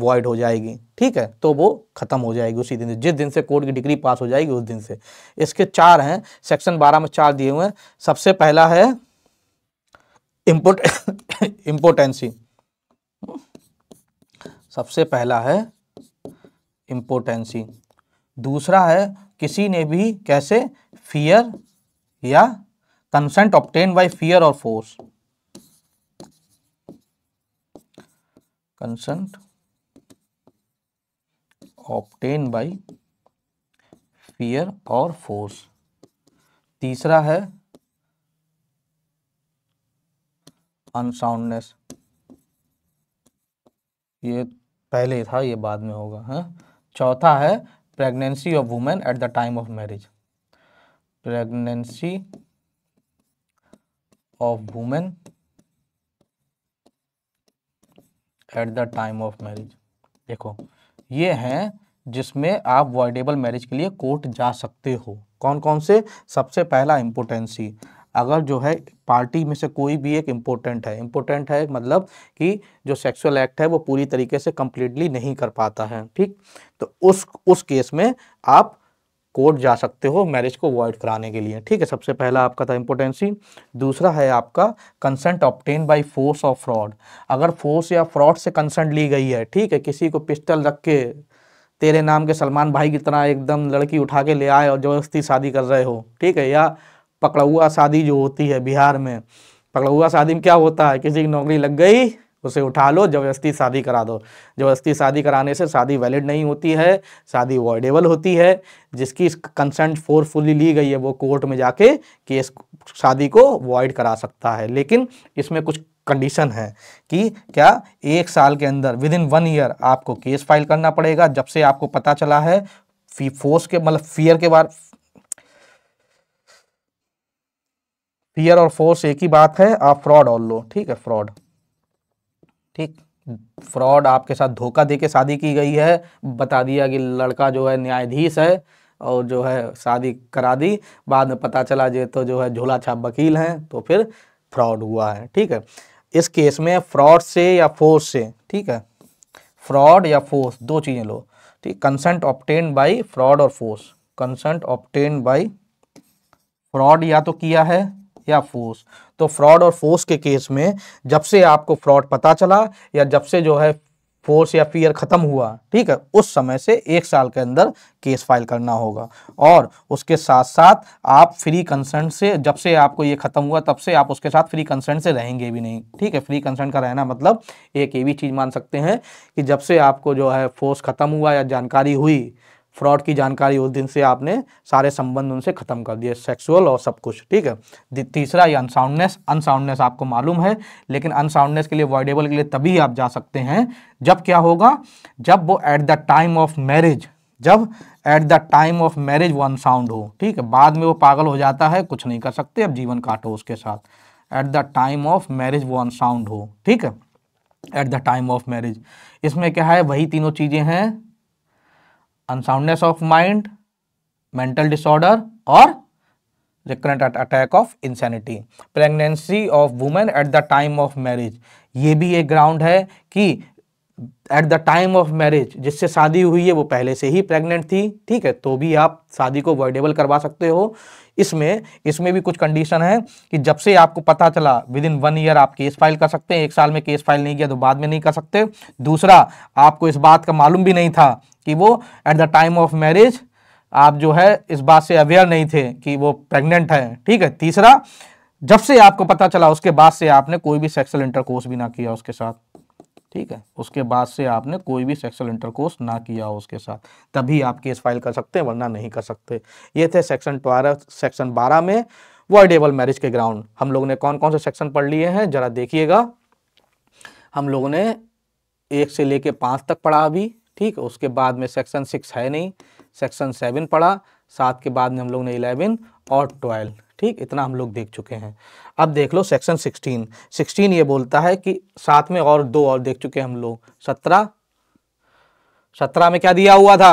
वॉइड हो जाएगी ठीक है तो वो खत्म हो जाएगी उसी दिन से जिस दिन से कोर्ट की डिग्री पास हो जाएगी उस दिन से इसके चार हैं सेक्शन बारह में चार दिए हुए हैं सबसे पहला है इम्पोर्ट इम्पोर्टेंसी [coughs] सबसे पहला है इम्पोर्टेंसी दूसरा है किसी ने भी कैसे फियर या कंसेंट ऑप्टेन बाय फियर और force consent obtained by fear और फोर्स तीसरा है अनसाउंडनेस ये पहले था ये बाद में होगा है हाँ। चौथा है pregnancy of women at the time of marriage pregnancy of women at the time of marriage देखो ये हैं जिसमें आप वॉइडेबल मैरिज के लिए कोर्ट जा सकते हो कौन कौन से सबसे पहला इम्पोर्टेंसी अगर जो है पार्टी में से कोई भी एक इम्पोर्टेंट है इम्पोर्टेंट है मतलब कि जो सेक्सुअल एक्ट है वो पूरी तरीके से कम्प्लीटली नहीं कर पाता है ठीक तो उस उस केस में आप कोर्ट जा सकते हो मैरिज को अवॉइड कराने के लिए ठीक है सबसे पहला आपका था इम्पोर्टेंसी दूसरा है आपका consent obtained by force of fraud अगर फोर्स या फ्रॉड से कंसेंट ली गई है ठीक है किसी को पिस्टल रख के तेरे नाम के सलमान भाई की तरह एकदम लड़की उठा के ले आए और ज़बरदस्ती शादी कर रहे हो ठीक है या पकड़ुआ शादी जो होती है बिहार में पकड़ुआ शादी में क्या होता है किसी की नौकरी लग गई उसे उठा लो जबरदस्ती शादी करा दो जबरदस्ती शादी कराने से शादी वैलिड नहीं होती है शादी वॉइडेबल होती है जिसकी कंसेंट फोर्सफुली ली गई है वो कोर्ट में जाके केस शादी को वॉइड करा सकता है लेकिन इसमें कुछ कंडीशन है कि क्या एक साल के अंदर विद इन वन ईयर आपको केस फाइल करना पड़ेगा जब से आपको पता चला है फी फोर्स के मतलब फियर के बाद फियर और फोर्स एक ही बात है आप फ्रॉड और लो ठीक है फ्रॉड ठीक फ्रॉड आपके साथ धोखा दे के शादी की गई है बता दिया कि लड़का जो है न्यायाधीश है और जो है शादी करा दी बाद में पता चला जे तो जो है झोला छाप वकील हैं तो फिर फ्रॉड हुआ है ठीक है इस केस में फ्रॉड से या फोर्स से ठीक है फ्रॉड या फोर्स दो चीज़ें लो ठीक कंसेंट ऑप्टेन बाई फ्रॉड और force consent obtained by fraud या तो किया है या फोर्स तो फ्रॉड और फोर्स के केस में जब से आपको फ्रॉड पता चला या जब से जो है फोर्स या फियर ख़त्म हुआ ठीक है उस समय से एक साल के अंदर केस फाइल करना होगा और उसके साथ साथ आप फ्री कंसेंट से जब से आपको ये ख़त्म हुआ तब से आप उसके साथ फ्री कंसेंट से रहेंगे भी नहीं ठीक है फ्री कंसेंट का रहना मतलब एक ये भी चीज़ मान सकते हैं कि जब से आपको जो है फोर्स ख़त्म हुआ या जानकारी हुई फ्रॉड की जानकारी उस दिन से आपने सारे संबंध उनसे ख़त्म कर दिए सेक्सुअल और सब कुछ ठीक है तीसरा ये अनसाउंडनेस अनसाउंडनेस आपको मालूम है लेकिन अनसाउंडनेस के लिए अवॉइडेबल के लिए तभी आप जा सकते हैं जब क्या होगा जब वो at the time of marriage जब at the time of marriage वो अनसाउंड हो ठीक है बाद में वो पागल हो जाता है कुछ नहीं कर सकते अब जीवन काटो उसके साथ at the time of marriage वो अनसाउंड हो ठीक है at the time of marriage इसमें क्या है वही तीनों चीज़ें हैं unsoundness of mind mental disorder और recurrent attack of insanity pregnancy of women at the time of marriage ये भी एक ग्राउंड है कि at the time of marriage जिससे शादी हुई है वो पहले से ही प्रेग्नेंट थी ठीक है तो भी आप शादी को अवॉइडेबल करवा सकते हो इसमें इसमें भी कुछ कंडीशन है कि जब से आपको पता चला विद इन वन ईयर आप केस फाइल कर सकते हैं एक साल में केस फाइल नहीं किया तो बाद में नहीं कर सकते दूसरा आपको इस बात का मालूम भी नहीं था कि वो at the time of marriage आप जो है इस बात से अवेयर नहीं थे कि वो प्रेग्नेंट है ठीक है तीसरा जब से आपको पता चला उसके बाद से आपने कोई भी सेक्सुअल इंटरकोर्स भी ना किया उसके साथ ठीक है उसके बाद से आपने कोई भी सेक्सुअल इंटरकोर्स ना किया हो उसके साथ तभी आप केस फाइल कर सकते हैं वरना नहीं कर सकते ये थे सेक्शन ट्वारह सेक्शन बारह में वर्डेबल मैरिज के ग्राउंड हम लोगों ने कौन कौन से सेक्शन पढ़ लिए हैं जरा देखिएगा हम लोगों ने एक से लेके पाँच तक पढ़ा अभी ठीक उसके बाद में सेक्शन सिक्स है नहीं सेक्शन सेवन पढ़ा सात के बाद में हम लोग ने इलेवन और ट्वेल्व ठीक इतना हम लोग देख चुके हैं अब देख लो सेक्शन सिक्सटीन सिक्सटीन ये बोलता है कि साथ में और दो और देख चुके हैं हम लोग सत्रह सत्रह में क्या दिया हुआ था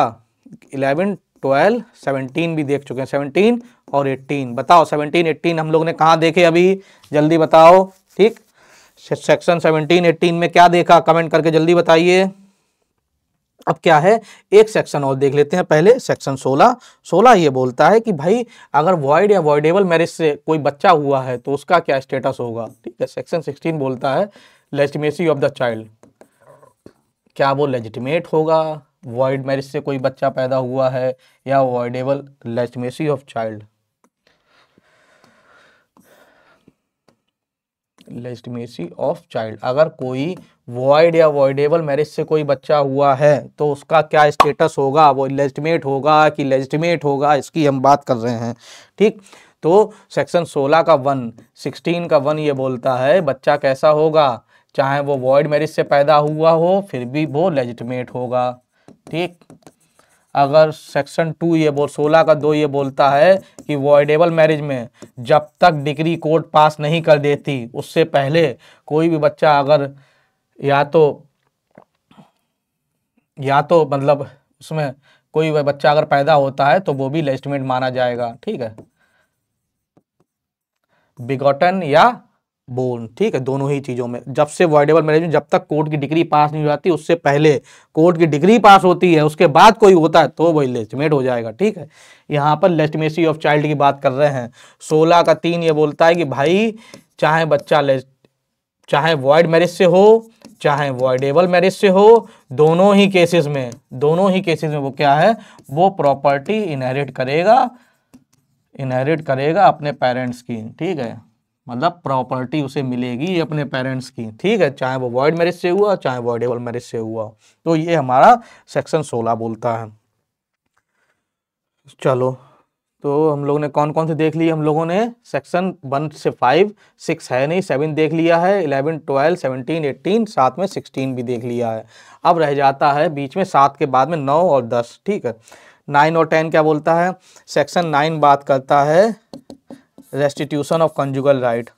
इलेवन ट्वेल्व सेवनटीन भी देख चुके हैं सेवनटीन और एट्टीन बताओ सेवनटीन एट्टीन हम लोग ने कहाँ देखे अभी जल्दी बताओ ठीक सेक्शन सेवनटीन एट्टीन में क्या देखा कमेंट करके जल्दी बताइए अब क्या है एक सेक्शन और देख लेते हैं पहले सेक्शन 16 16 ये बोलता है कि भाई अगर वॉइड या वॉइडेबल मैरिज से कोई बच्चा हुआ है तो उसका क्या स्टेटस होगा ठीक है सेक्शन 16 बोलता है लेजिटिमेसी ऑफ द चाइल्ड क्या वो लेजिटिमेट होगा वॉइड मैरिज से कोई बच्चा पैदा हुआ है या voidable legitimacy of child legitimacy of child अगर कोई वॉइड या वॉइडेबल मैरिज से कोई बच्चा हुआ है तो उसका क्या स्टेटस होगा वो लेजिटिमेट होगा कि लेजिटिमेट होगा इसकी हम बात कर रहे हैं ठीक तो सेक्शन 16 का वन 16 का वन ये बोलता है बच्चा कैसा होगा चाहे वो वॉइड मैरिज से पैदा हुआ हो फिर भी वो लेजिटमेट होगा ठीक अगर सेक्शन टू ये बोल सोलह का दो ये बोलता है कि वॉइडेबल मैरिज में जब तक डिग्री कोर्ट पास नहीं कर देती उससे पहले कोई भी बच्चा अगर या तो या तो मतलब उसमें कोई बच्चा अगर पैदा होता है तो वो भी लेस्टिमेट माना जाएगा ठीक है बिगॉटन या बोन ठीक है दोनों ही चीज़ों में जब से वॉयडेबल मैरिज में जब तक कोर्ट की डिग्री पास नहीं हो जाती उससे पहले कोर्ट की डिग्री पास होती है उसके बाद कोई होता है तो वही लेस्टिमेट हो जाएगा ठीक है यहाँ पर लेस्टिमेसी ऑफ चाइल्ड की बात कर रहे हैं सोलह का तीन ये बोलता है कि भाई चाहे बच्चा ले चाहे वॉइड मैरिज से हो चाहे वॉइडेबल मैरिज से हो दोनों ही केसेस में दोनों ही केसेस में वो क्या है वो प्रॉपर्टी इनहेरिट करेगा इनहेरिट करेगा अपने पेरेंट्स की ठीक है मतलब प्रॉपर्टी उसे मिलेगी अपने पेरेंट्स की ठीक है चाहे वो वॉइड मैरिज से हुआ चाहे वर्डेबल मैरिज से हुआ तो ये हमारा सेक्शन सोलह बोलता है चलो तो हम लोगों ने कौन कौन से देख लिए हम लोगों ने सेक्शन वन से फाइव सिक्स है नहीं सेवन देख लिया है इलेवन ट्वेल्व सेवनटीन एट्टीन साथ में सिक्सटीन भी देख लिया है अब रह जाता है बीच में सात के बाद में नौ और दस ठीक है नाइन और टेन क्या बोलता है सेक्शन नाइन बात करता है restitution of conjugal right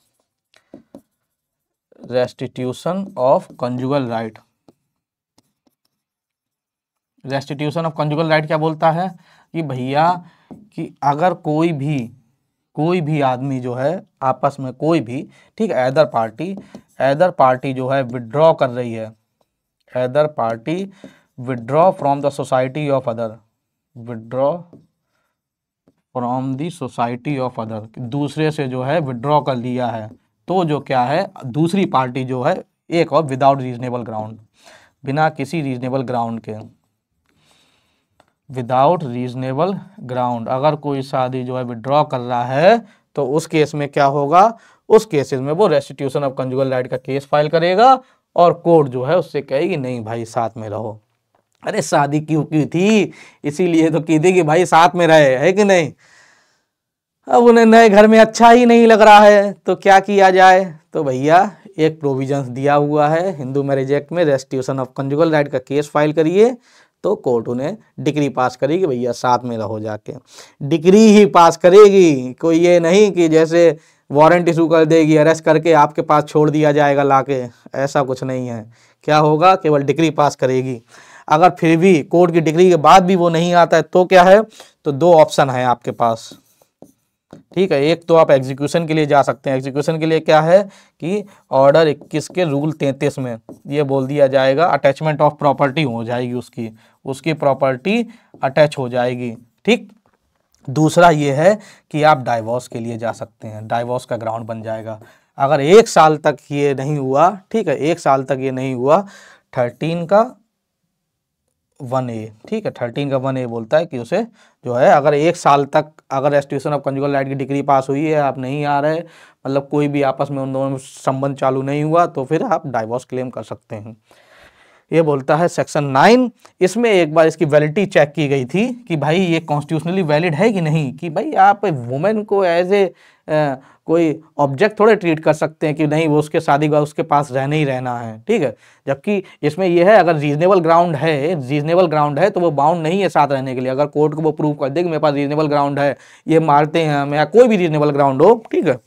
restitution of conjugal right restitution of conjugal right क्या बोलता है कि भैया कि अगर कोई भी कोई भी आदमी जो है आपस में कोई भी ठीक है एदर पार्टी एदर पार्टी जो है विड्रॉ कर रही है either party withdraw from the society of other withdraw from the society of other दूसरे से जो है विड्रॉ कर लिया है तो जो क्या है दूसरी पार्टी जो है एक और विदाउट रीजनेबल ग्राउंड बिना किसी रीजनेबल ग्राउंड के विदाउट रीजनेबल ग्राउंड अगर कोई शादी जो है विड्रॉ कर रहा है तो उस केस में क्या होगा उस केसेस में वो रेस्टिट्यूशन ऑफ कंजुगल राइट का केस फाइल करेगा और कोर्ट जो है उससे कहेगी नहीं भाई साथ में रहो अरे शादी क्यों की थी इसीलिए तो की थी कि भाई साथ में रहे है कि नहीं अब उन्हें नए घर में अच्छा ही नहीं लग रहा है तो क्या किया जाए तो भैया एक प्रोविजंस दिया हुआ है हिंदू मैरिज एक्ट में रेस्टिट्यूशन ऑफ कंजुगल राइट का केस फाइल करिए तो कोर्ट उन्हें डिग्री पास करेगी भैया साथ में रहो जाके डिग्री ही पास करेगी कोई ये नहीं कि जैसे वारंट इशू कर देगी अरेस्ट करके आपके पास छोड़ दिया जाएगा लाके ऐसा कुछ नहीं है क्या होगा केवल डिग्री पास करेगी अगर फिर भी कोर्ट की डिग्री के बाद भी वो नहीं आता है तो क्या है तो दो ऑप्शन है आपके पास ठीक है एक तो आप एग्जीक्यूशन के लिए जा सकते हैं एग्जीक्यूशन के लिए क्या है कि ऑर्डर 21 के रूल 33 में ये बोल दिया जाएगा अटैचमेंट ऑफ प्रॉपर्टी हो जाएगी उसकी उसकी प्रॉपर्टी अटैच हो जाएगी ठीक दूसरा ये है कि आप डाइवोर्स के लिए जा सकते हैं डाइवोर्स का ग्राउंड बन जाएगा अगर एक साल तक ये नहीं हुआ ठीक है एक साल तक ये नहीं हुआ थर्टीन का वन ए ठीक है थर्टीन का वन ए बोलता है कि उसे जो है अगर एक साल तक अगर एस्टिट्यूशन ऑफ कंजुगल राइट की डिग्री पास हुई है आप नहीं आ रहे मतलब कोई भी आपस में उन दोनों में संबंध चालू नहीं हुआ तो फिर आप डाइवोर्स क्लेम कर सकते हैं ये बोलता है सेक्शन नाइन इसमें एक बार इसकी वैलिडिटी चेक की गई थी कि भाई ये कॉन्स्टिट्यूशनली वैलिड है कि नहीं कि भाई आप वुमेन को एज ए कोई ऑब्जेक्ट थोड़े ट्रीट कर सकते हैं कि नहीं वो उसके शादी का उसके पास रहने ही रहना है ठीक है जबकि इसमें यह है अगर रीजनेबल ग्राउंड है रीजनेबल ग्राउंड है तो वो बाउंड नहीं है साथ रहने के लिए अगर कोर्ट को वो प्रूव कर दे कि मेरे पास रीजनेबल ग्राउंड है ये मारते हैं हमें या कोई भी रीजनेबल ग्राउंड हो ठीक है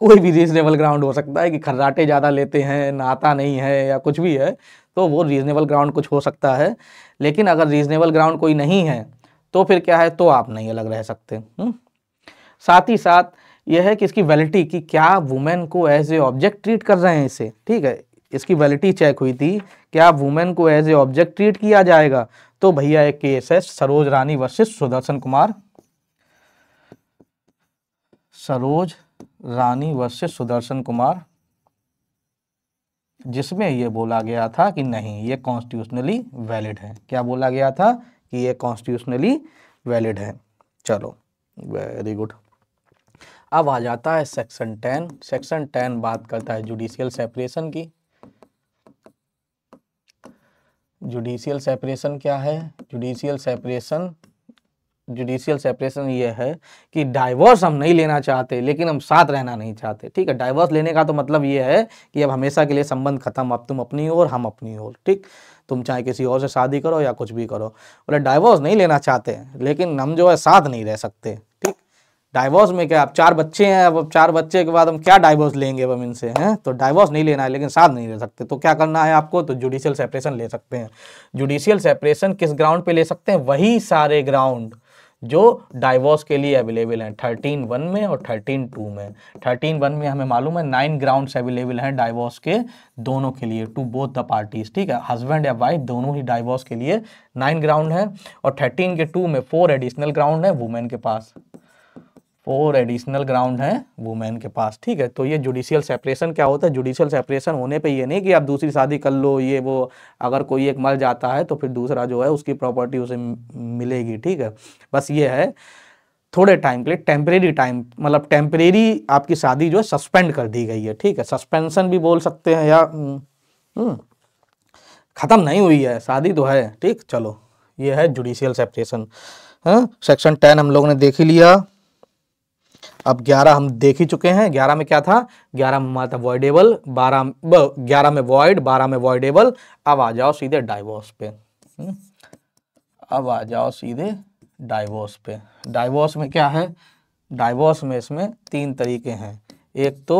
कोई भी रीजनेबल ग्राउंड हो सकता है कि खर्राटे ज़्यादा लेते हैं नहाता नहीं है या कुछ भी है तो वो रीजनेबल ग्राउंड कुछ हो सकता है लेकिन अगर रीजनेबल ग्राउंड कोई नहीं है तो फिर क्या है तो आप नहीं अलग रह सकते हम्म। साथ ही साथ यह है कि इसकी वैलिटी कि क्या वुमेन को एज ए ऑब्जेक्ट ट्रीट कर रहे हैं इसे ठीक है इसकी वैलिटी चेक हुई थी क्या वुमेन को एज ए ऑब्जेक्ट ट्रीट किया जाएगा तो भैया एक केस है सरोज रानी वर्सेस सुदर्शन कुमार सरोज रानी वर्ष सुदर्शन कुमार जिसमें यह बोला गया था कि नहीं ये कॉन्स्टिट्यूशनली वैलिड है क्या बोला गया था कि ये कॉन्स्टिट्यूशनली वैलिड है चलो वेरी गुड अब आ जाता है सेक्शन टेन सेक्शन टेन बात करता है जुडिशियल सेपरेशन की जुडिशियल सेपरेशन क्या है जुडिशियल सेपरेशन जुडिशियल सेपरेशन ये है कि डाइवोर्स हम नहीं लेना चाहते लेकिन हम साथ रहना नहीं चाहते ठीक है डाइवोर्स लेने का तो मतलब ये है कि अब हमेशा के लिए संबंध खत्म अब तुम अपनी ओर हम अपनी ओर ठीक तुम चाहे किसी और से शादी करो या कुछ भी करो बोले डाइवोर्स नहीं लेना चाहते लेकिन हम जो है साथ नहीं रह सकते ठीक डाइवोर्स में क्या आप चार बच्चे हैं अब चार बच्चे के बाद हम क्या डाइवोर्स लेंगे अब हम इनसे हैं तो डाइवोर्स नहीं लेना है लेकिन साथ नहीं रह सकते तो क्या करना है आपको तो जुडिशियल सेपरेशन ले सकते हैं जुडिशियल सेपरेशन किस ग्राउंड पे ले सकते हैं वही सारे ग्राउंड जो डाइवोर्स के लिए अवेलेबल हैं थर्टीन वन में और थर्टीन टू में थर्टीन वन में हमें मालूम है नाइन ग्राउंड्स अवेलेबल हैं डाइवोर्स के दोनों के लिए टू बोथ द पार्टीज ठीक है हस्बैंड या वाइफ दोनों ही डाइवोर्स के लिए नाइन ग्राउंड है और थर्टीन के टू में फोर एडिशनल ग्राउंड है वुमेन के पास फोर एडिशनल ग्राउंड है वुमेन के पास ठीक है तो ये जुडिशियल सेपरेशन क्या होता है जुडिशियल सेपरेशन होने पे ये नहीं कि आप दूसरी शादी कर लो ये वो अगर कोई एक मर जाता है तो फिर दूसरा जो है उसकी प्रॉपर्टी उसे मिलेगी ठीक है बस ये है थोड़े टाइम के लिए टेम्परेरी टाइम मतलब टेम्परेरी आपकी शादी जो है सस्पेंड कर दी गई है ठीक है सस्पेंसन भी बोल सकते हैं या हम्म, हम्म, ख़त्म नहीं हुई है शादी तो है ठीक चलो ये है जुडिशियल सेपरेशन सेक्शन टेन हम लोगों ने देख ही लिया अब ग्यारह हम देख ही चुके हैं ग्यारह में क्या था ग्यारह में मात्र वॉइडेबल बारह ग्यारह में वॉइड बारह में वॉइडेबल अब आ जाओ सीधे डाइवोर्स पे हम्म। अब आ जाओ सीधे डाइवोर्स पे डाइवोर्स में क्या है डाइवोर्स में इसमें तीन तरीके हैं एक तो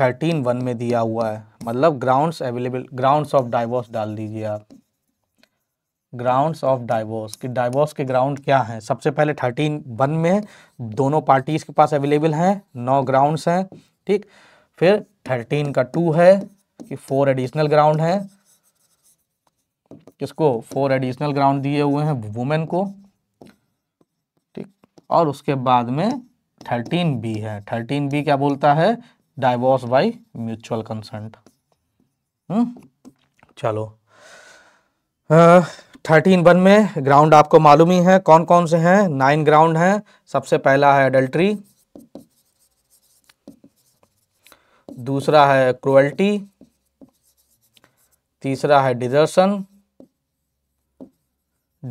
थर्टीन वन में दिया हुआ है मतलब grounds available grounds of divorce डाल दीजिए आप ग्राउंड्स ऑफ डाइवोर्स कि डाइवोर्स के ग्राउंड क्या हैं सबसे पहले थर्टीन वन में दोनों पार्टीज के पास अवेलेबल हैं नौ ग्राउंड्स हैं ठीक फिर थर्टीन का टू है कि फोर एडिशनल ग्राउंड है किसको फोर एडिशनल ग्राउंड दिए हुए हैं वुमेन को ठीक और उसके बाद में थर्टीन बी है थर्टीन बी क्या बोलता है डाइवोर्स बाई म्यूचुअल कंसेंट चलो आ, थर्टीन वन में ग्राउंड आपको मालूम ही है कौन कौन से हैं नाइन ग्राउंड हैं सबसे पहला है एडल्ट्री दूसरा है क्रुअल्टी तीसरा है डिजर्सन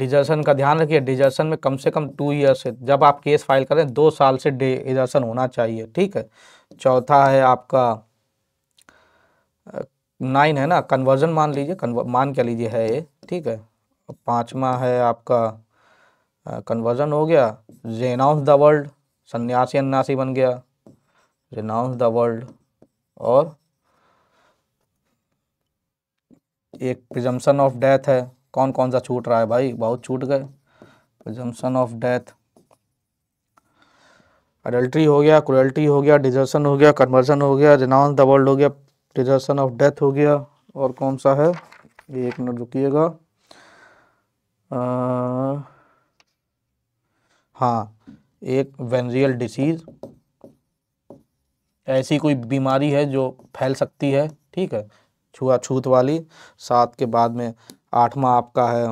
डिजर्सन का ध्यान रखिए डिजर्सन में कम से कम टू ईयर्स जब आप केस फाइल करें दो साल से डिजर्सन होना चाहिए ठीक है चौथा है आपका नाइन है ना कन्वर्जन मान लीजिए मान क्या लीजिए है ये ठीक है पाँचवा है आपका कन्वर्जन हो गया जेनाउंस द वर्ल्ड सन्यासी अन्यासी बन गया जेनाउंस द वर्ल्ड और एक प्रिजम्पन ऑफ डेथ है कौन कौन सा छूट रहा है भाई बहुत छूट गए प्रिजम्पन ऑफ डेथ अडल्ट्री हो गया क्रुएल्टी हो गया डिजर्सन हो गया कन्वर्जन हो गया रिनाउंस द वर्ल्ड हो गया प्रिजर्सन ऑफ डेथ हो गया और कौन सा है ये एक मिनट रुकिएगा आ, हाँ एक वेनरियल डिसीज़ ऐसी कोई बीमारी है जो फैल सकती है ठीक है छुआछूत वाली सात के बाद में आठवा आपका है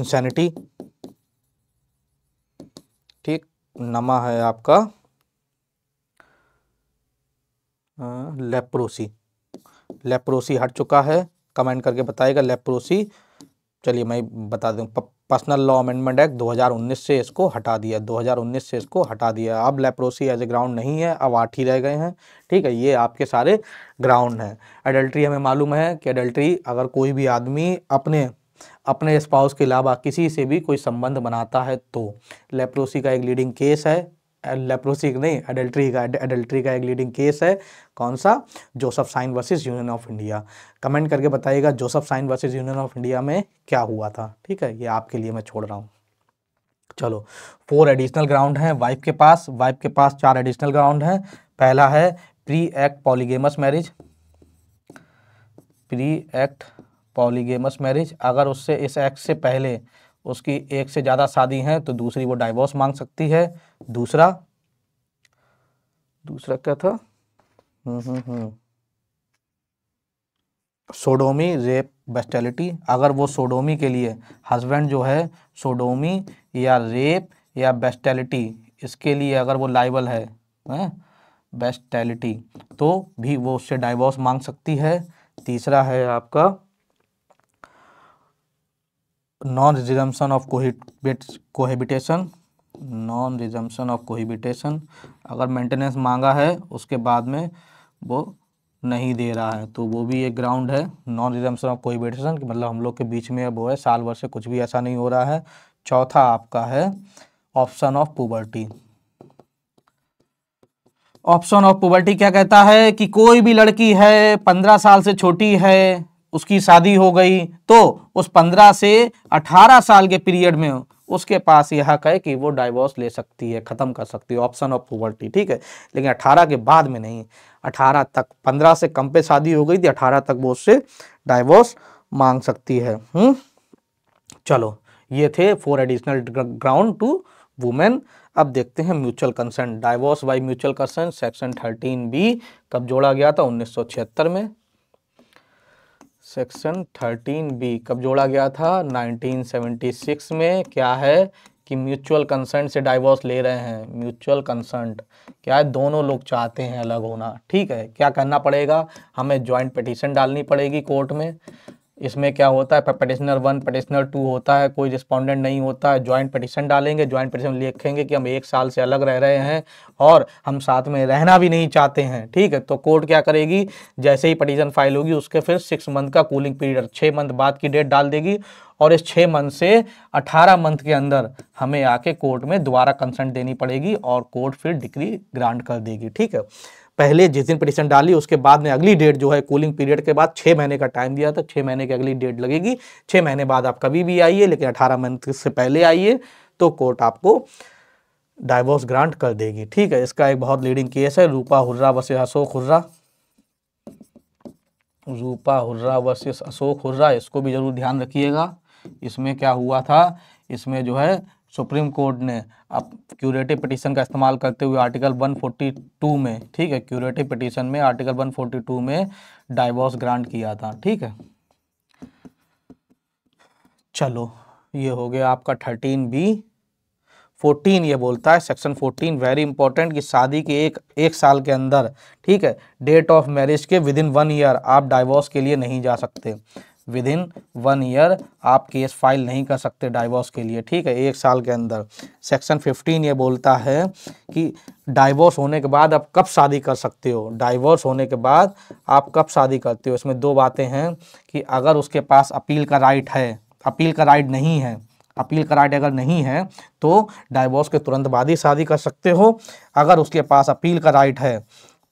इंसैनिटी ठीक नमा है आपका लेप्रोसी लेप्रोसी हट चुका है कमेंट करके बताएगा लेप्रोसी चलिए मैं बता दूँ पर्सनल लॉ अमेंडमेंट एक्ट 2019 से इसको हटा दिया 2019 से इसको हटा दिया अब लेप्रोसी एज ए ग्राउंड नहीं है अब आठ ही रह गए हैं ठीक है ये आपके सारे ग्राउंड हैं एडल्ट्री हमें मालूम है कि एडल्ट्री अगर कोई भी आदमी अपने अपने स्पाउस के अलावा किसी से भी कोई संबंध बनाता है तो लेप्रोसी का एक लीडिंग केस है लेप्रोसी नहीं एडल्ट्री का एडल्ट्री का एक लीडिंग केस है कौन सा Joseph Shine versus union of India comment करके बताइएगा Joseph Shine versus union of India में क्या हुआ था ठीक है ये आपके लिए मैं छोड़ रहा हूँ चलो फोर एडिशनल ग्राउंड हैं वाइफ के पास वाइफ के पास चार एडिशनल ग्राउंड हैं पहला है pre act polygamous marriage pre act polygamous marriage अगर उससे इस एक्ट से पहले उसकी एक से ज़्यादा शादी हैं तो दूसरी वो डाइवोर्स मांग सकती है दूसरा दूसरा क्या था हम्म, हम्म, हम्म। सोडोमी रेप बेस्टेलिटी अगर वो सोडोमी के लिए हस्बैंड जो है सोडोमी या रेप या बेस्टेलिटी इसके लिए अगर वो लाइबल है बेस्टेलिटी तो भी वो उससे डाइवोर्स मांग सकती है तीसरा है आपका non resumption of cohabit cohabitation non resumption of cohabitation अगर मेंटेनेंस मांगा है उसके बाद में वो नहीं दे रहा है तो वो भी एक ग्राउंड है नॉन रिजम्पन ऑफ कोहिबिटेशन कि मतलब हम लोग के बीच में वो है साल भर से कुछ भी ऐसा नहीं हो रहा है चौथा आपका है option of puberty option of puberty क्या कहता है कि कोई भी लड़की है पंद्रह साल से छोटी है उसकी शादी हो गई तो उस पंद्रह से अठारह साल के पीरियड में उसके पास यह कहे कि वो डाइवोर्स ले सकती है ख़त्म कर सकती है ऑप्शन ऑफ पुवर्टी ठीक है लेकिन अठारह के बाद में नहीं अठारह तक पंद्रह से कम पे शादी हो गई थी अठारह तक वो उससे डाइवोर्स मांग सकती है हुँ? हम्म? चलो ये थे four additional ground to women अब देखते हैं mutual consent divorce by mutual consent section thirteen B कब जोड़ा गया था उन्नीस में सेक्शन 13 बी कब जोड़ा गया था 1976 में क्या है कि म्यूचुअल कंसर्ट से डाइवोर्स ले रहे हैं म्यूचुअल कंसर्ट क्या है दोनों लोग चाहते हैं अलग होना ठीक है क्या करना पड़ेगा हमें जॉइंट पटिशन डालनी पड़ेगी कोर्ट में इसमें क्या होता है पटिशनर वन पटिशनर टू होता है कोई रिस्पॉन्डेंट नहीं होता है जॉइंट पटिशन डालेंगे ज्वाइंट पटिशन लिखेंगे कि हम एक साल से अलग रह रहे हैं और हम साथ में रहना भी नहीं चाहते हैं ठीक है तो कोर्ट क्या करेगी जैसे ही पटिशन फाइल होगी उसके फिर सिक्स मंथ का कूलिंग पीरियड छः मंथ बाद की डेट डाल देगी और इस छः मंथ से अठारह मंथ के अंदर हमें आके कोर्ट में दोबारा कंसेंट देनी पड़ेगी और कोर्ट फिर डिग्री ग्रांट कर देगी ठीक है पहले जिस दिन पिटिशन डाली उसके बाद में अगली डेट जो है कूलिंग पीरियड के बाद छः महीने का टाइम दिया था छः महीने की अगली डेट लगेगी छः महीने बाद आप कभी भी आइए लेकिन अठारह मंथ से पहले आइए तो कोर्ट आपको डाइवोर्स ग्रांट कर देगी ठीक है इसका एक बहुत लीडिंग केस है रूपा हुर्रा वसे अशोक हुर्रा रूपा हुर्रा वर्सेस अशोक हुर्रा इसको भी ज़रूर ध्यान रखिएगा इसमें क्या हुआ था इसमें जो है सुप्रीम कोर्ट ने अब क्यूरेटिव पिटीशन का इस्तेमाल करते हुए आर्टिकल 142 में ठीक है क्यूरेटिव पिटीशन में आर्टिकल 142 में डाइवोर्स ग्रांट किया था ठीक है चलो ये हो गया आपका 13 बी 14 ये बोलता है सेक्शन 14 वेरी इंपॉर्टेंट कि शादी के एक एक साल के अंदर ठीक है डेट ऑफ मैरिज के विद इन वन ईयर आप डाइवोर्स के लिए नहीं जा सकते विद इन वन ईयर आप केस फाइल नहीं कर सकते डाइवोर्स के लिए ठीक है एक साल के अंदर सेक्शन फिफ्टीन ये बोलता है कि डाइवोर्स होने के बाद आप कब शादी कर सकते हो डाइवोर्स होने के बाद आप कब शादी करते हो इसमें दो बातें हैं कि अगर उसके पास अपील का राइट है अपील का राइट नहीं है अपील का राइट अगर नहीं है तो डाइवोर्स के तुरंत बाद ही शादी कर सकते हो अगर उसके पास अपील का राइट है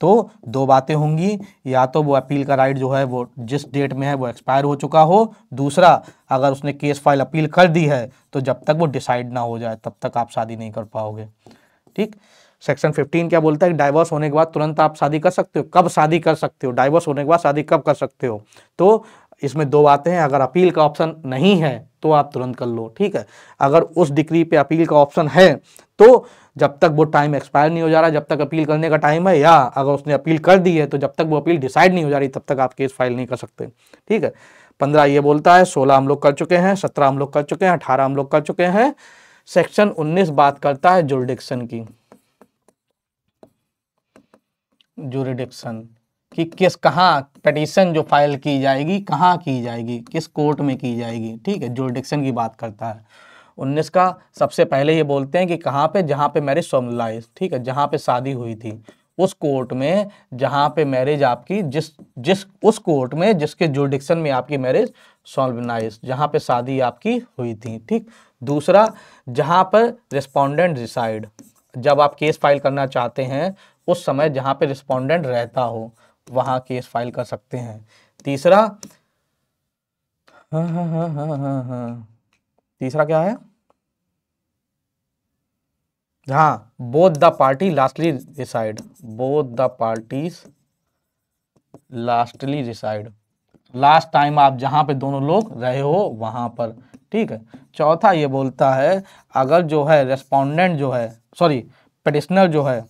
तो दो बातें होंगी या तो वो अपील का राइट जो है वो जिस डेट में है वो एक्सपायर हो चुका हो दूसरा अगर उसने केस फाइल अपील कर दी है तो जब तक वो डिसाइड ना हो जाए तब तक आप शादी नहीं कर पाओगे ठीक सेक्शन 15 क्या बोलता है डाइवोर्स होने के बाद तुरंत आप शादी कर सकते हो कब शादी कर सकते हो डाइवोर्स होने के बाद शादी कब कर सकते हो तो इसमें दो बातें हैं अगर अपील का ऑप्शन नहीं है तो आप तुरंत कर लो ठीक है अगर उस डिग्री पे अपील का ऑप्शन है तो जब तक वो टाइम एक्सपायर नहीं हो जा रहा जब तक अपील करने का टाइम है या अगर उसने अपील कर दी है तो जब तक वो अपील डिसाइड नहीं हो जा रही तब तक आप केस फाइल नहीं कर सकते ठीक है पंद्रह ये बोलता है सोलह हम लोग कर चुके हैं सत्रह हम लोग कर चुके हैं अठारह हम लोग कर चुके हैं सेक्शन उन्नीस बात करता है जुरिडिक्शन की जुरिडिक्शन कि किस कहाँ पटिशन जो फाइल की जाएगी कहाँ की जाएगी किस कोर्ट में की जाएगी ठीक है जुरिडिक्शन की बात करता है उन्नीस का सबसे पहले ये बोलते हैं कि कहाँ पे जहाँ पे मैरिज सोमलाइज ठीक है जहाँ पे शादी हुई थी उस कोर्ट में जहाँ पे मैरिज आपकी जिस जिस उस कोर्ट में जिसके जुडिक्शन में आपकी मैरिज सोलनाइज जहाँ पे शादी आपकी हुई थी ठीक दूसरा जहाँ पर रिस्पोंडेंट रिसाइड जब आप केस फाइल करना चाहते हैं उस समय जहाँ पे रिस्पोंडेंट रहता हो वहाँ केस फाइल कर सकते हैं तीसरा हाँ हाँ हाँ हाँ हाँ हाँ तीसरा क्या है हाँ both the party lastly decide both the parties lastly decide last time आप जहां पे दोनों लोग रहे हो वहां पर ठीक है चौथा ये बोलता है अगर जो है रेस्पोंडेंट जो है सॉरी पटिशनर जो है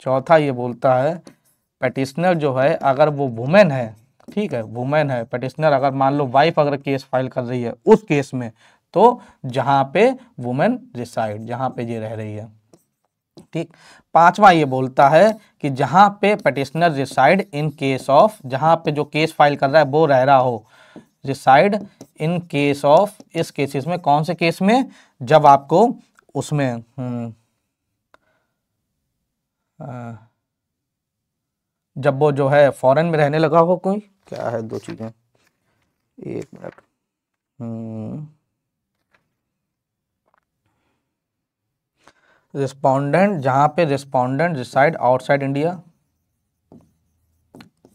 चौथा ये बोलता है पटिशनर जो है अगर वो वुमेन है ठीक है वुमेन है पटिशनर अगर मान लो वाइफ अगर केस फाइल कर रही है उस केस में तो जहां पे वुमेन रिसाइड जहां पे ये रह रही है ठीक पांचवा ये बोलता है कि जहां पे petitioner reside in case of जहां पे जो केस फाइल कर रहा है वो रह रहा हो रिसाइड इन केस ऑफ इस केसेस में कौन से केस में जब आपको उसमें हम्म, जब वो जो है फॉरेन में रहने लगा हो कोई क्या है दो चीज़ें एक मिनट हम्म रिस्पोंडेंट जहां पे respondent reside outside India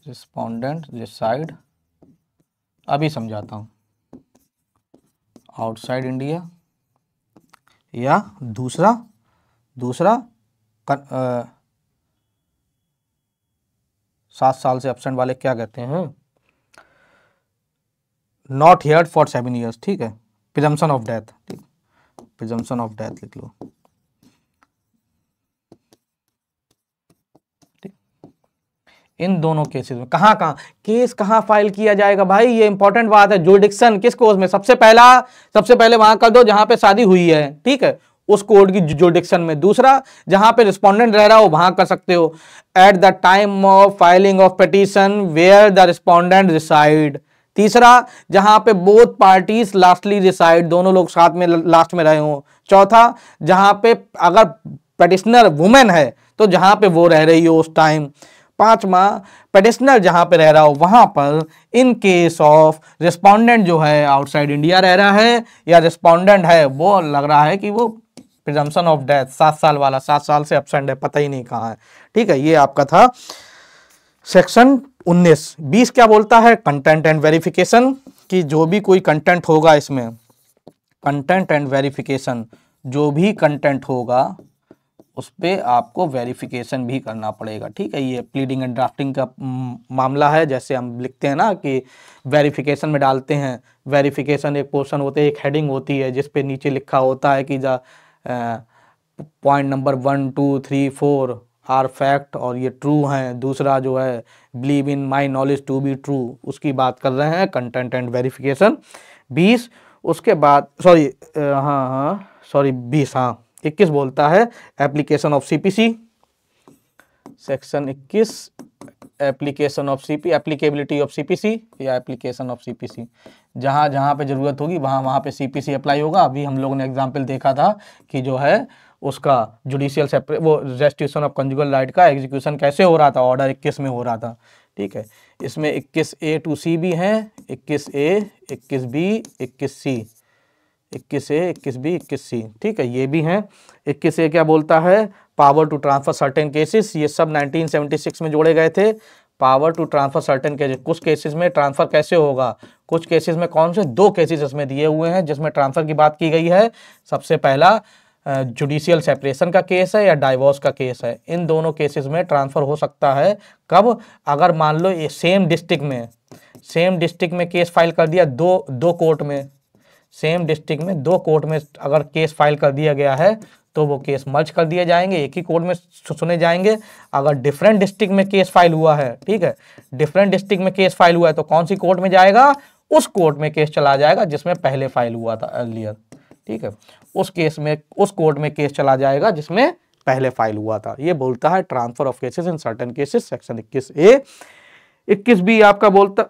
respondent reside अभी समझाता हूं आउटसाइड इंडिया या दूसरा दूसरा कर, आ, सात साल से एबसेंट वाले क्या कहते हैं not here for seven years ठीक है प्रिजम्पन ऑफ डेथ ठीक प्रिजम्पन ऑफ डेथ लिख लो इन दोनों केसेस में कहां कहां केस कहां फाइल किया जाएगा भाई ये इंपॉर्टेंट बात है जोडिक्शन किस कोर्स में सबसे पहला सबसे पहले वहां कर दो जहां पे शादी हुई है ठीक है उस कोर्ट की जोडिक्शन में दूसरा जहां पे रिस्पोंडेंट रह रहा हो वहां कर सकते हो at the time of filing of petition where the respondent reside तीसरा जहां पे बोथ पार्टीज लास्टली रिसाइड दोनों लोग साथ में लास्ट में रहे हो चौथा जहां पे अगर पटिशनर वुमेन है तो जहां पे वो रह रही हो उस टाइम पांचवा पेडिशनर जहाँ पे रह रहा हो वहाँ पर इन केस ऑफ रिस्पॉन्डेंट जो है आउटसाइड इंडिया रह रहा है या रिस्पॉन्डेंट है वो लग रहा है कि वो प्रिजम्पन ऑफ डेथ सात साल वाला सात साल से अपसेंट है पता ही नहीं कहाँ है ठीक है ये आपका था सेक्शन 19 20 क्या बोलता है कंटेंट एंड वेरिफिकेशन कि जो भी कोई कंटेंट होगा इसमें कंटेंट एंड वेरिफिकेशन जो भी कंटेंट होगा उस पर आपको वेरिफिकेशन भी करना पड़ेगा ठीक है ये प्लीडिंग एंड ड्राफ्टिंग का मामला है जैसे हम लिखते हैं ना कि वेरिफिकेशन में डालते हैं वेरिफिकेशन एक पोर्शन होते हैं एक हेडिंग होती है जिस पे नीचे लिखा होता है कि जा point number one two three four are fact और ये ट्रू हैं दूसरा जो है believe in my knowledge to be true उसकी बात कर रहे हैं कंटेंट एंड वेरीफिकेशन बीस उसके बाद सॉरी हाँ हाँ सॉरी बीस हाँ इक्कीस बोलता है एप्लीकेशन ऑफ सीपीसी सेक्शन इक्कीस application of CP applicability of CPC या एप्लीकेशन ऑफ सीपीसी जहाँ जहाँ पे ज़रूरत होगी वहाँ वहाँ पे सीपीसी अप्लाई होगा अभी हम लोगों ने एग्जाम्पल देखा था कि जो है उसका जुडिशियल सेपरेट वो रेस्टिट्यूशन ऑफ कंजुगल राइट का एग्जीक्यूशन कैसे हो रहा था ऑर्डर 21 में हो रहा था ठीक है इसमें 21 ए टू सी भी हैं 21 ए 21 बी 21 सी इक्कीस ए इक्कीस बी इक्कीस सी ठीक है ये भी हैं इक्कीस ए क्या बोलता है power to transfer certain cases ये सब 1976 में जोड़े गए थे power to transfer certain cases कुछ केसेस में ट्रांसफ़र कैसे होगा कुछ केसेस में कौन से दो केसेस इसमें दिए हुए हैं जिसमें ट्रांसफ़र की बात की गई है सबसे पहला जुडिशियल सेपरेशन का केस है या डाइवोर्स का केस है इन दोनों केसेस में ट्रांसफ़र हो सकता है कब अगर मान लो ये सेम डिस्ट्रिक्ट में सेम डिस्ट्रिक्ट में केस फाइल कर दिया दो दो कोर्ट में सेम डिस्ट्रिक्ट में दो कोर्ट में अगर केस फाइल कर दिया गया है तो वो केस मर्ज कर दिए जाएंगे एक ही कोर्ट में सुने जाएंगे अगर डिफरेंट डिस्ट्रिक्ट में केस फाइल हुआ है ठीक है डिफरेंट डिस्ट्रिक्ट में केस फाइल हुआ है तो कौन सी कोर्ट में जाएगा उस कोर्ट में केस चला जाएगा जिसमें पहले फाइल हुआ था अर्लियर ठीक है उस केस में उस कोर्ट में केस चला जाएगा जिसमें पहले फाइल हुआ था ये बोलता है transfer of cases in certain cases section इक्कीस ए इक्कीस बी आपका बोलता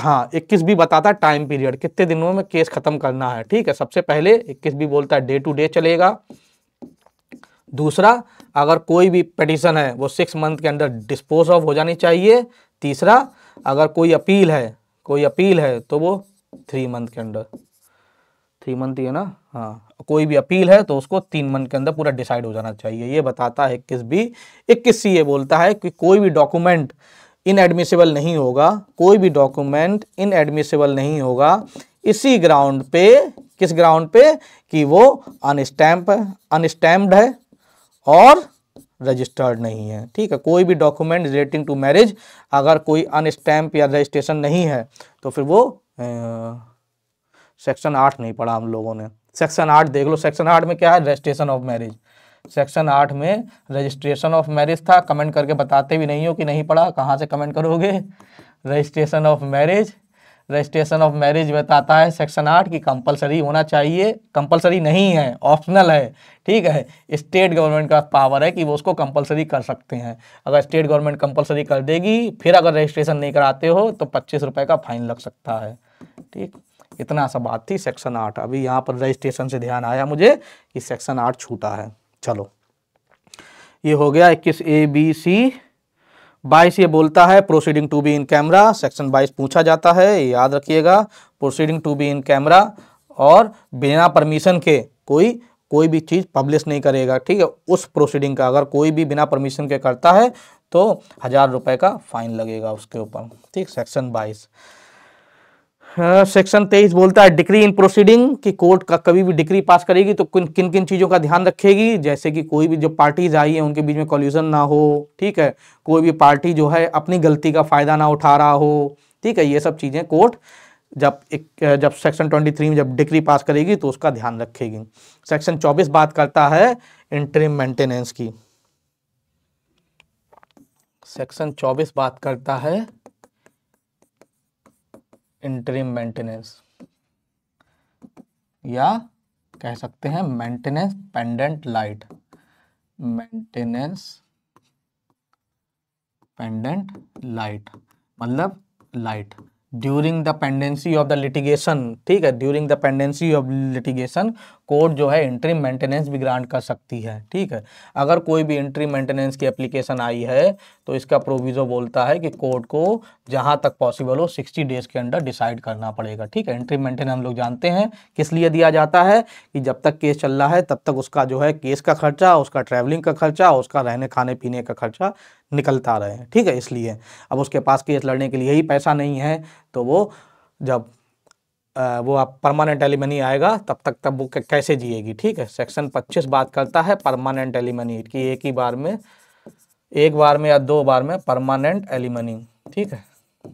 हाँ इक्कीस भी बताता है टाइम पीरियड कितने दिनों में केस खत्म करना है ठीक है सबसे पहले इक्कीस भी बोलता है डे टू डे चलेगा दूसरा अगर कोई भी पटिशन है वो सिक्स मंथ के अंदर डिस्पोज ऑफ हो जानी चाहिए तीसरा अगर कोई अपील है कोई अपील है तो वो थ्री मंथ के अंदर थ्री मंथ ही है ना हाँ कोई भी अपील है तो उसको तीन मंथ के अंदर पूरा डिसाइड हो जाना चाहिए ये बताता है इक्कीस भी इक्कीस सी ये बोलता है कि कोई भी डॉक्यूमेंट इनएडमिसिबल नहीं होगा कोई भी डॉक्यूमेंट इनएडमिसिबल नहीं होगा इसी ग्राउंड पे किस ग्राउंड पे कि वो अनस्टैम्प अनस्टैम्प्ड है और रजिस्टर्ड नहीं है ठीक है कोई भी डॉक्यूमेंट रिलेटिंग टू मैरिज अगर कोई अनस्टैम्प या रजिस्ट्रेशन नहीं है तो फिर वो सेक्शन आठ नहीं पढ़ा हम लोगों ने सेक्शन आठ देख लो सेक्शन आठ में क्या है रजिस्ट्रेशन ऑफ मैरिज सेक्शन आठ में रजिस्ट्रेशन ऑफ मैरिज था कमेंट करके बताते भी नहीं हो कि नहीं पढ़ा कहाँ से कमेंट करोगे registration of marriage registration of marriage बताता है सेक्शन आठ की कंपलसरी होना चाहिए कंपलसरी नहीं है ऑप्शनल है ठीक है स्टेट गवर्नमेंट का पावर है कि वो उसको कंपलसरी कर सकते हैं अगर स्टेट गवर्नमेंट कंपलसरी कर देगी फिर अगर रजिस्ट्रेशन नहीं कराते हो तो पच्चीस रुपये का फाइन लग सकता है ठीक इतना सा बात थी सेक्शन आठ अभी यहाँ पर रजिस्ट्रेशन से ध्यान आया मुझे कि सेक्शन आठ छूटा है चलो ये हो गया इक्कीस ए बी सी बाईस ये बोलता है proceeding to be in camera section बाईस पूछा जाता है याद रखिएगा proceeding to be in camera और बिना परमिशन के कोई कोई भी चीज़ पब्लिश नहीं करेगा ठीक है उस प्रोसीडिंग का अगर कोई भी बिना परमिशन के करता है तो हज़ार रुपये का फाइन लगेगा उसके ऊपर ठीक सेक्शन बाईस सेक्शन हाँ, तेईस बोलता है डिक्री इन प्रोसीडिंग कि कोर्ट का कभी भी डिक्री पास करेगी तो किन किन किन चीज़ों का ध्यान रखेगी जैसे कि कोई भी जो पार्टीज आई है उनके बीच में कॉल्यूजन ना हो ठीक है कोई भी पार्टी जो है अपनी गलती का फ़ायदा ना उठा रहा हो ठीक है ये सब चीज़ें कोर्ट जब एक जब सेक्शन ट्वेंटी थ्री में जब डिक्री पास करेगी तो उसका ध्यान रखेगी सेक्शन चौबीस बात करता है इंटरिम मेंटेनेंस की सेक्शन चौबीस बात करता है इंटरिम मेंटेनेंस या कह सकते हैं maintenance pendente lite maintenance pendente lite मतलब lite during the pendency of the litigation ठीक है during the pendency of litigation court जो है इंट्री मेंटेनेंस भी ग्रांट कर सकती है ठीक है अगर कोई भी इंट्री मेंटेनेंस की एप्लीकेशन आई है तो इसका प्रोविज़ो बोलता है कि कोर्ट को जहाँ तक पॉसिबल हो सिक्सटी डेज़ के अंडर डिसाइड करना पड़ेगा ठीक है इंट्री मेंटेनेंस हम लोग जानते हैं किस लिए दिया जाता है कि जब तक केस चल रहा है तब तक उसका जो है केस का खर्चा उसका ट्रैवलिंग का खर्चा उसका रहने खाने पीने का खर्चा निकलता रहे ठीक है इसलिए अब उसके पास केस लड़ने के लिए ही पैसा नहीं है तो वो जब वो आप परमानेंट एलिमनी आएगा तब तक तब वो कैसे जिएगी ठीक है सेक्शन 25 बात करता है परमानेंट एलिमनी की एक ही बार में एक बार में या दो बार में परमानेंट एलिमनी ठीक है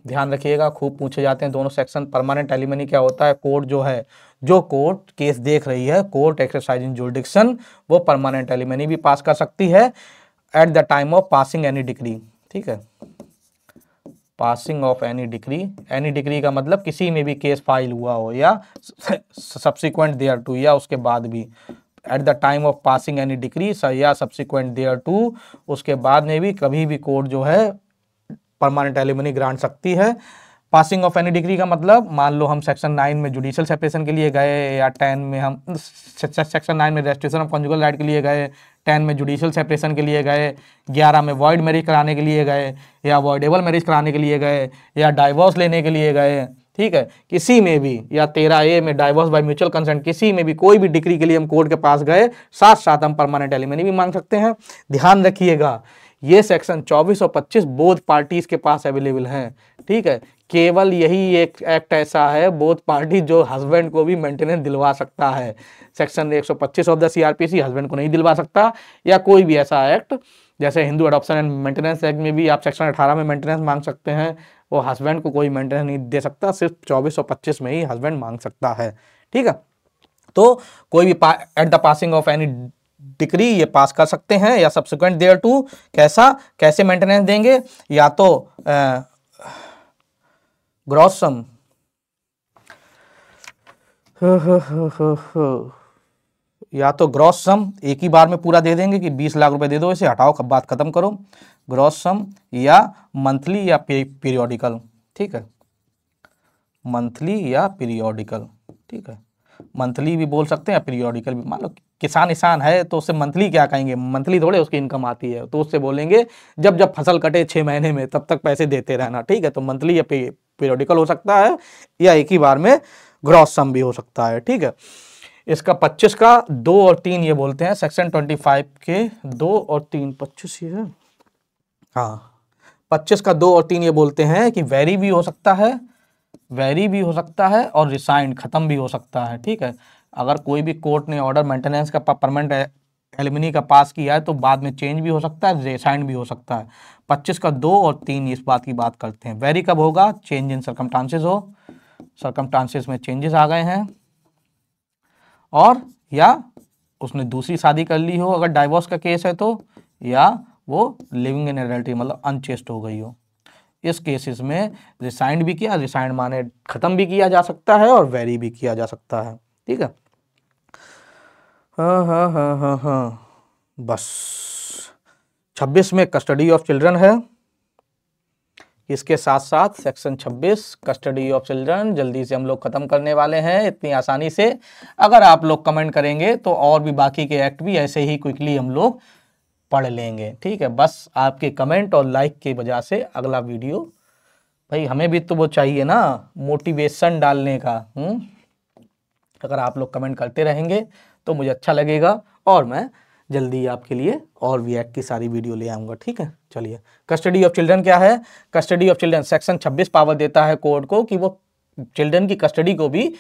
ध्यान रखिएगा खूब पूछे जाते हैं दोनों सेक्शन परमानेंट एलिमनी क्या होता है कोर्ट जो है जो कोर्ट केस देख रही है कोर्ट एक्सरसाइज इन जोडिक्शन वो परमानेंट एलिमनी भी पास कर सकती है at the time of passing any decree ठीक है passing of any decree any decree का मतलब किसी में भी केस फाइल हुआ हो या सब्सिक्वेंट देयर टू या उसके बाद भी at the time of passing any decree या सब्सिक्वेंट देयर टू उसके बाद में भी कभी भी कोर्ट जो है परमानेंट एलिमनी ग्रांट सकती है पासिंग ऑफ एनी डिग्री का मतलब मान लो हम सेक्शन नाइन में जुडिशल सेपरेशन के लिए गए या टेन में हम सेक्शन नाइन में रजिस्ट्रेशन ऑफ कॉन्जुगल राइट के लिए गए टेन में जुडिशियल सेपरेशन के लिए गए ग्यारह में वॉइड मैरिज कराने के लिए गए या वॉइडेबल मैरिज कराने के लिए गए या डाइवोर्स लेने के लिए गए ठीक है किसी में भी या तेरह ए में डाइवोर्स बाय म्यूचुअल कंसेंट किसी में भी कोई भी डिग्री के लिए हम कोर्ट के पास गए साथ साथ हम परमानेंट एलिमनी भी मांग सकते हैं ध्यान रखिएगा ये सेक्शन 24 और 25 बोध पार्टीज के पास अवेलेबल हैं ठीक है केवल यही एक एक्ट ऐसा है बोथ पार्टी जो हस्बैंड को भी मेंटेनेंस दिलवा सकता है section 125 of the CrPC husband को नहीं दिलवा सकता या कोई भी ऐसा एक्ट जैसे Hindu adoption and maintenance act में भी आप सेक्शन 18 में मेंटेनेंस मांग सकते हैं वो हस्बैंड को कोई मेंटेनेंस नहीं दे सकता सिर्फ चौबीस और पच्चीस में ही हस्बैंड मांग सकता है ठीक है तो कोई भी at the passing of any decree ये पास कर सकते हैं या सब्सिक्वेंट देयर टू कैसा कैसे मेंटेनेंस देंगे या तो आ, ग्रॉस सम [laughs] या तो ग्रॉस सम एक ही बार में पूरा दे देंगे कि बीस लाख रुपए दे दो इसे हटाओ बात खत्म करो ग्रॉस सम या मंथली या पीरियोडिकल ठीक है मंथली या पीरियोडिकल ठीक है मंथली भी बोल सकते हैं पीरियोडिकल भी मान लो किसान इसान है तो उससे मंथली क्या कहेंगे मंथली थोड़े उसकी इनकम आती है तो उससे बोलेंगे जब जब फसल कटे छः महीने में तब तक पैसे देते रहना ठीक है तो मंथली या पीरियोडिकल हो सकता है या एक ही बार में ग्रॉस सम भी हो सकता है ठीक है इसका पच्चीस का दो और तीन ये बोलते हैं सेक्शन ट्वेंटी फाइव के दो और तीन पच्चीस ये है हाँ पच्चीस का दो और तीन ये बोलते हैं कि वेरी भी हो सकता है वेरी भी हो सकता है और रिसाइंड ख़त्म भी हो सकता है ठीक है अगर कोई भी कोर्ट ने ऑर्डर मेंटेनेंस का परमानेंट एलिमिनी का पास किया है तो बाद में चेंज भी हो सकता है रिसाइंड भी हो सकता है पच्चीस का दो और तीन इस बात की बात करते हैं वेरी कब होगा चेंज इन सरकम हो सरकम में चेंजेस आ गए हैं और या उसने दूसरी शादी कर ली हो अगर डाइवोर्स का केस है तो या वो लिविंग इन एडल्टी मतलब अनचेस्ट हो गई हो इस केसेस में रिसाइंड भी किया रिसाइंड माने ख़त्म भी किया जा सकता है और वेरी भी किया जा सकता है ठीक है हाँ हाँ हाँ हाँ हाँ बस छब्बीस में कस्टडी ऑफ चिल्ड्रन है इसके साथ साथ सेक्शन 26 कस्टडी ऑफ चिल्ड्रन जल्दी से हम लोग ख़त्म करने वाले हैं इतनी आसानी से अगर आप लोग कमेंट करेंगे तो और भी बाकी के एक्ट भी ऐसे ही क्विकली हम लोग पढ़ लेंगे ठीक है बस आपके कमेंट और लाइक की वजह से अगला वीडियो भाई हमें भी तो वो चाहिए ना मोटिवेशन डालने का हुँ? हम्म। अगर आप लोग कमेंट करते रहेंगे तो मुझे अच्छा लगेगा और मैं जल्दी आपके लिए और वी की सारी वीडियो ले आऊँगा ठीक है चलिए कस्टडी ऑफ चिल्ड्रन क्या है custody of children section 26 power देता है कोर्ट को कि वो चिल्ड्रन की कस्टडी को भी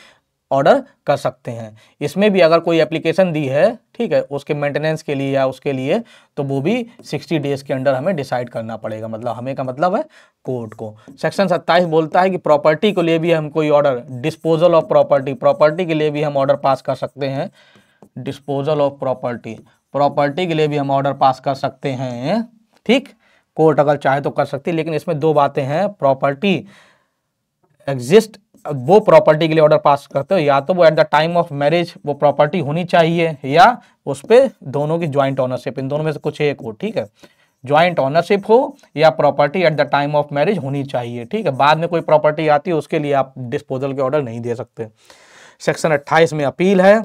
ऑर्डर कर सकते हैं इसमें भी अगर कोई एप्लीकेशन दी है ठीक है उसके मेंटेनेंस के लिए या उसके लिए तो वो भी 60 डेज़ के अंडर हमें डिसाइड करना पड़ेगा मतलब हमें का मतलब है कोर्ट को सेक्शन 27 बोलता है कि प्रॉपर्टी को लिए भी हम कोई order disposal of property property के लिए भी हम ऑर्डर पास कर सकते हैं डिस्पोजल ऑफ प्रॉपर्टी प्रॉपर्टी के लिए भी हम ऑर्डर पास कर सकते हैं ठीक कोर्ट अगर चाहे तो कर सकती है लेकिन इसमें दो बातें हैं प्रॉपर्टी एग्जिस्ट वो प्रॉपर्टी के लिए ऑर्डर पास करते हो या तो वो at the time of marriage वो प्रॉपर्टी होनी चाहिए या उस पर दोनों की ज्वाइंट ऑनरशिप इन दोनों में से कुछ एक हो ठीक है ज्वाइंट ऑनरशिप हो या property at the time of marriage होनी चाहिए ठीक है बाद में कोई प्रॉपर्टी आती है उसके लिए आप डिस्पोजल के ऑर्डर नहीं दे सकते सेक्शन अट्ठाईस में अपील है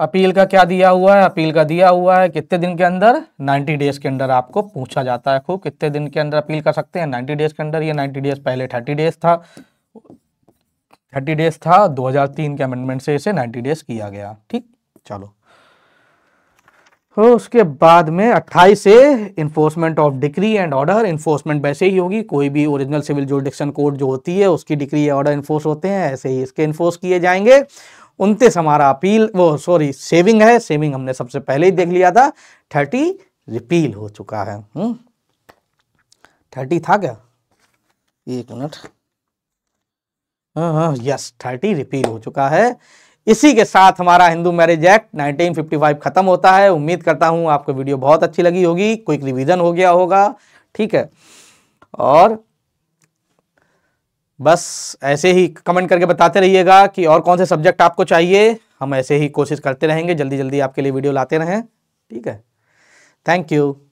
अपील का क्या दिया हुआ है अपील का दिया हुआ है कितने दिन के अंदर 90 डेज के अंदर आपको पूछा जाता है खूब कितने दिन के अंदर अपील कर सकते हैं 90 डेज के अंदर ये 90 डेज पहले 30 डेज था 30 डेज था 2003 के अमेंडमेंट से इसे 90 डेज किया गया ठीक चलो उसके बाद में 28 से enforcement of decree and order enforcement वैसे ही होगी कोई भी ओरिजिनल सिविल जोडिक्शन कोड जो होती है उसकी डिक्री या ऑर्डर इन्फोर्स होते हैं ऐसे ही इसके इन्फोर्स किए जाएंगे उनतीस हमारा अपील वो सॉरी सेविंग है सेविंग हमने सबसे पहले ही देख लिया था थर्टी रिपील हो चुका है हम्म। थर्टी था क्या एक मिनट यस हाँ, हाँ, थर्टी रिपील हो चुका है इसी के साथ हमारा हिंदू मैरिज एक्ट 1955 खत्म होता है उम्मीद करता हूं आपको वीडियो बहुत अच्छी लगी होगी क्विक रिवीजन हो गया होगा ठीक है और बस ऐसे ही कमेंट करके बताते रहिएगा कि और कौन से सब्जेक्ट आपको चाहिए हम ऐसे ही कोशिश करते रहेंगे जल्दी जल्दी आपके लिए वीडियो लाते रहें ठीक है थैंक यू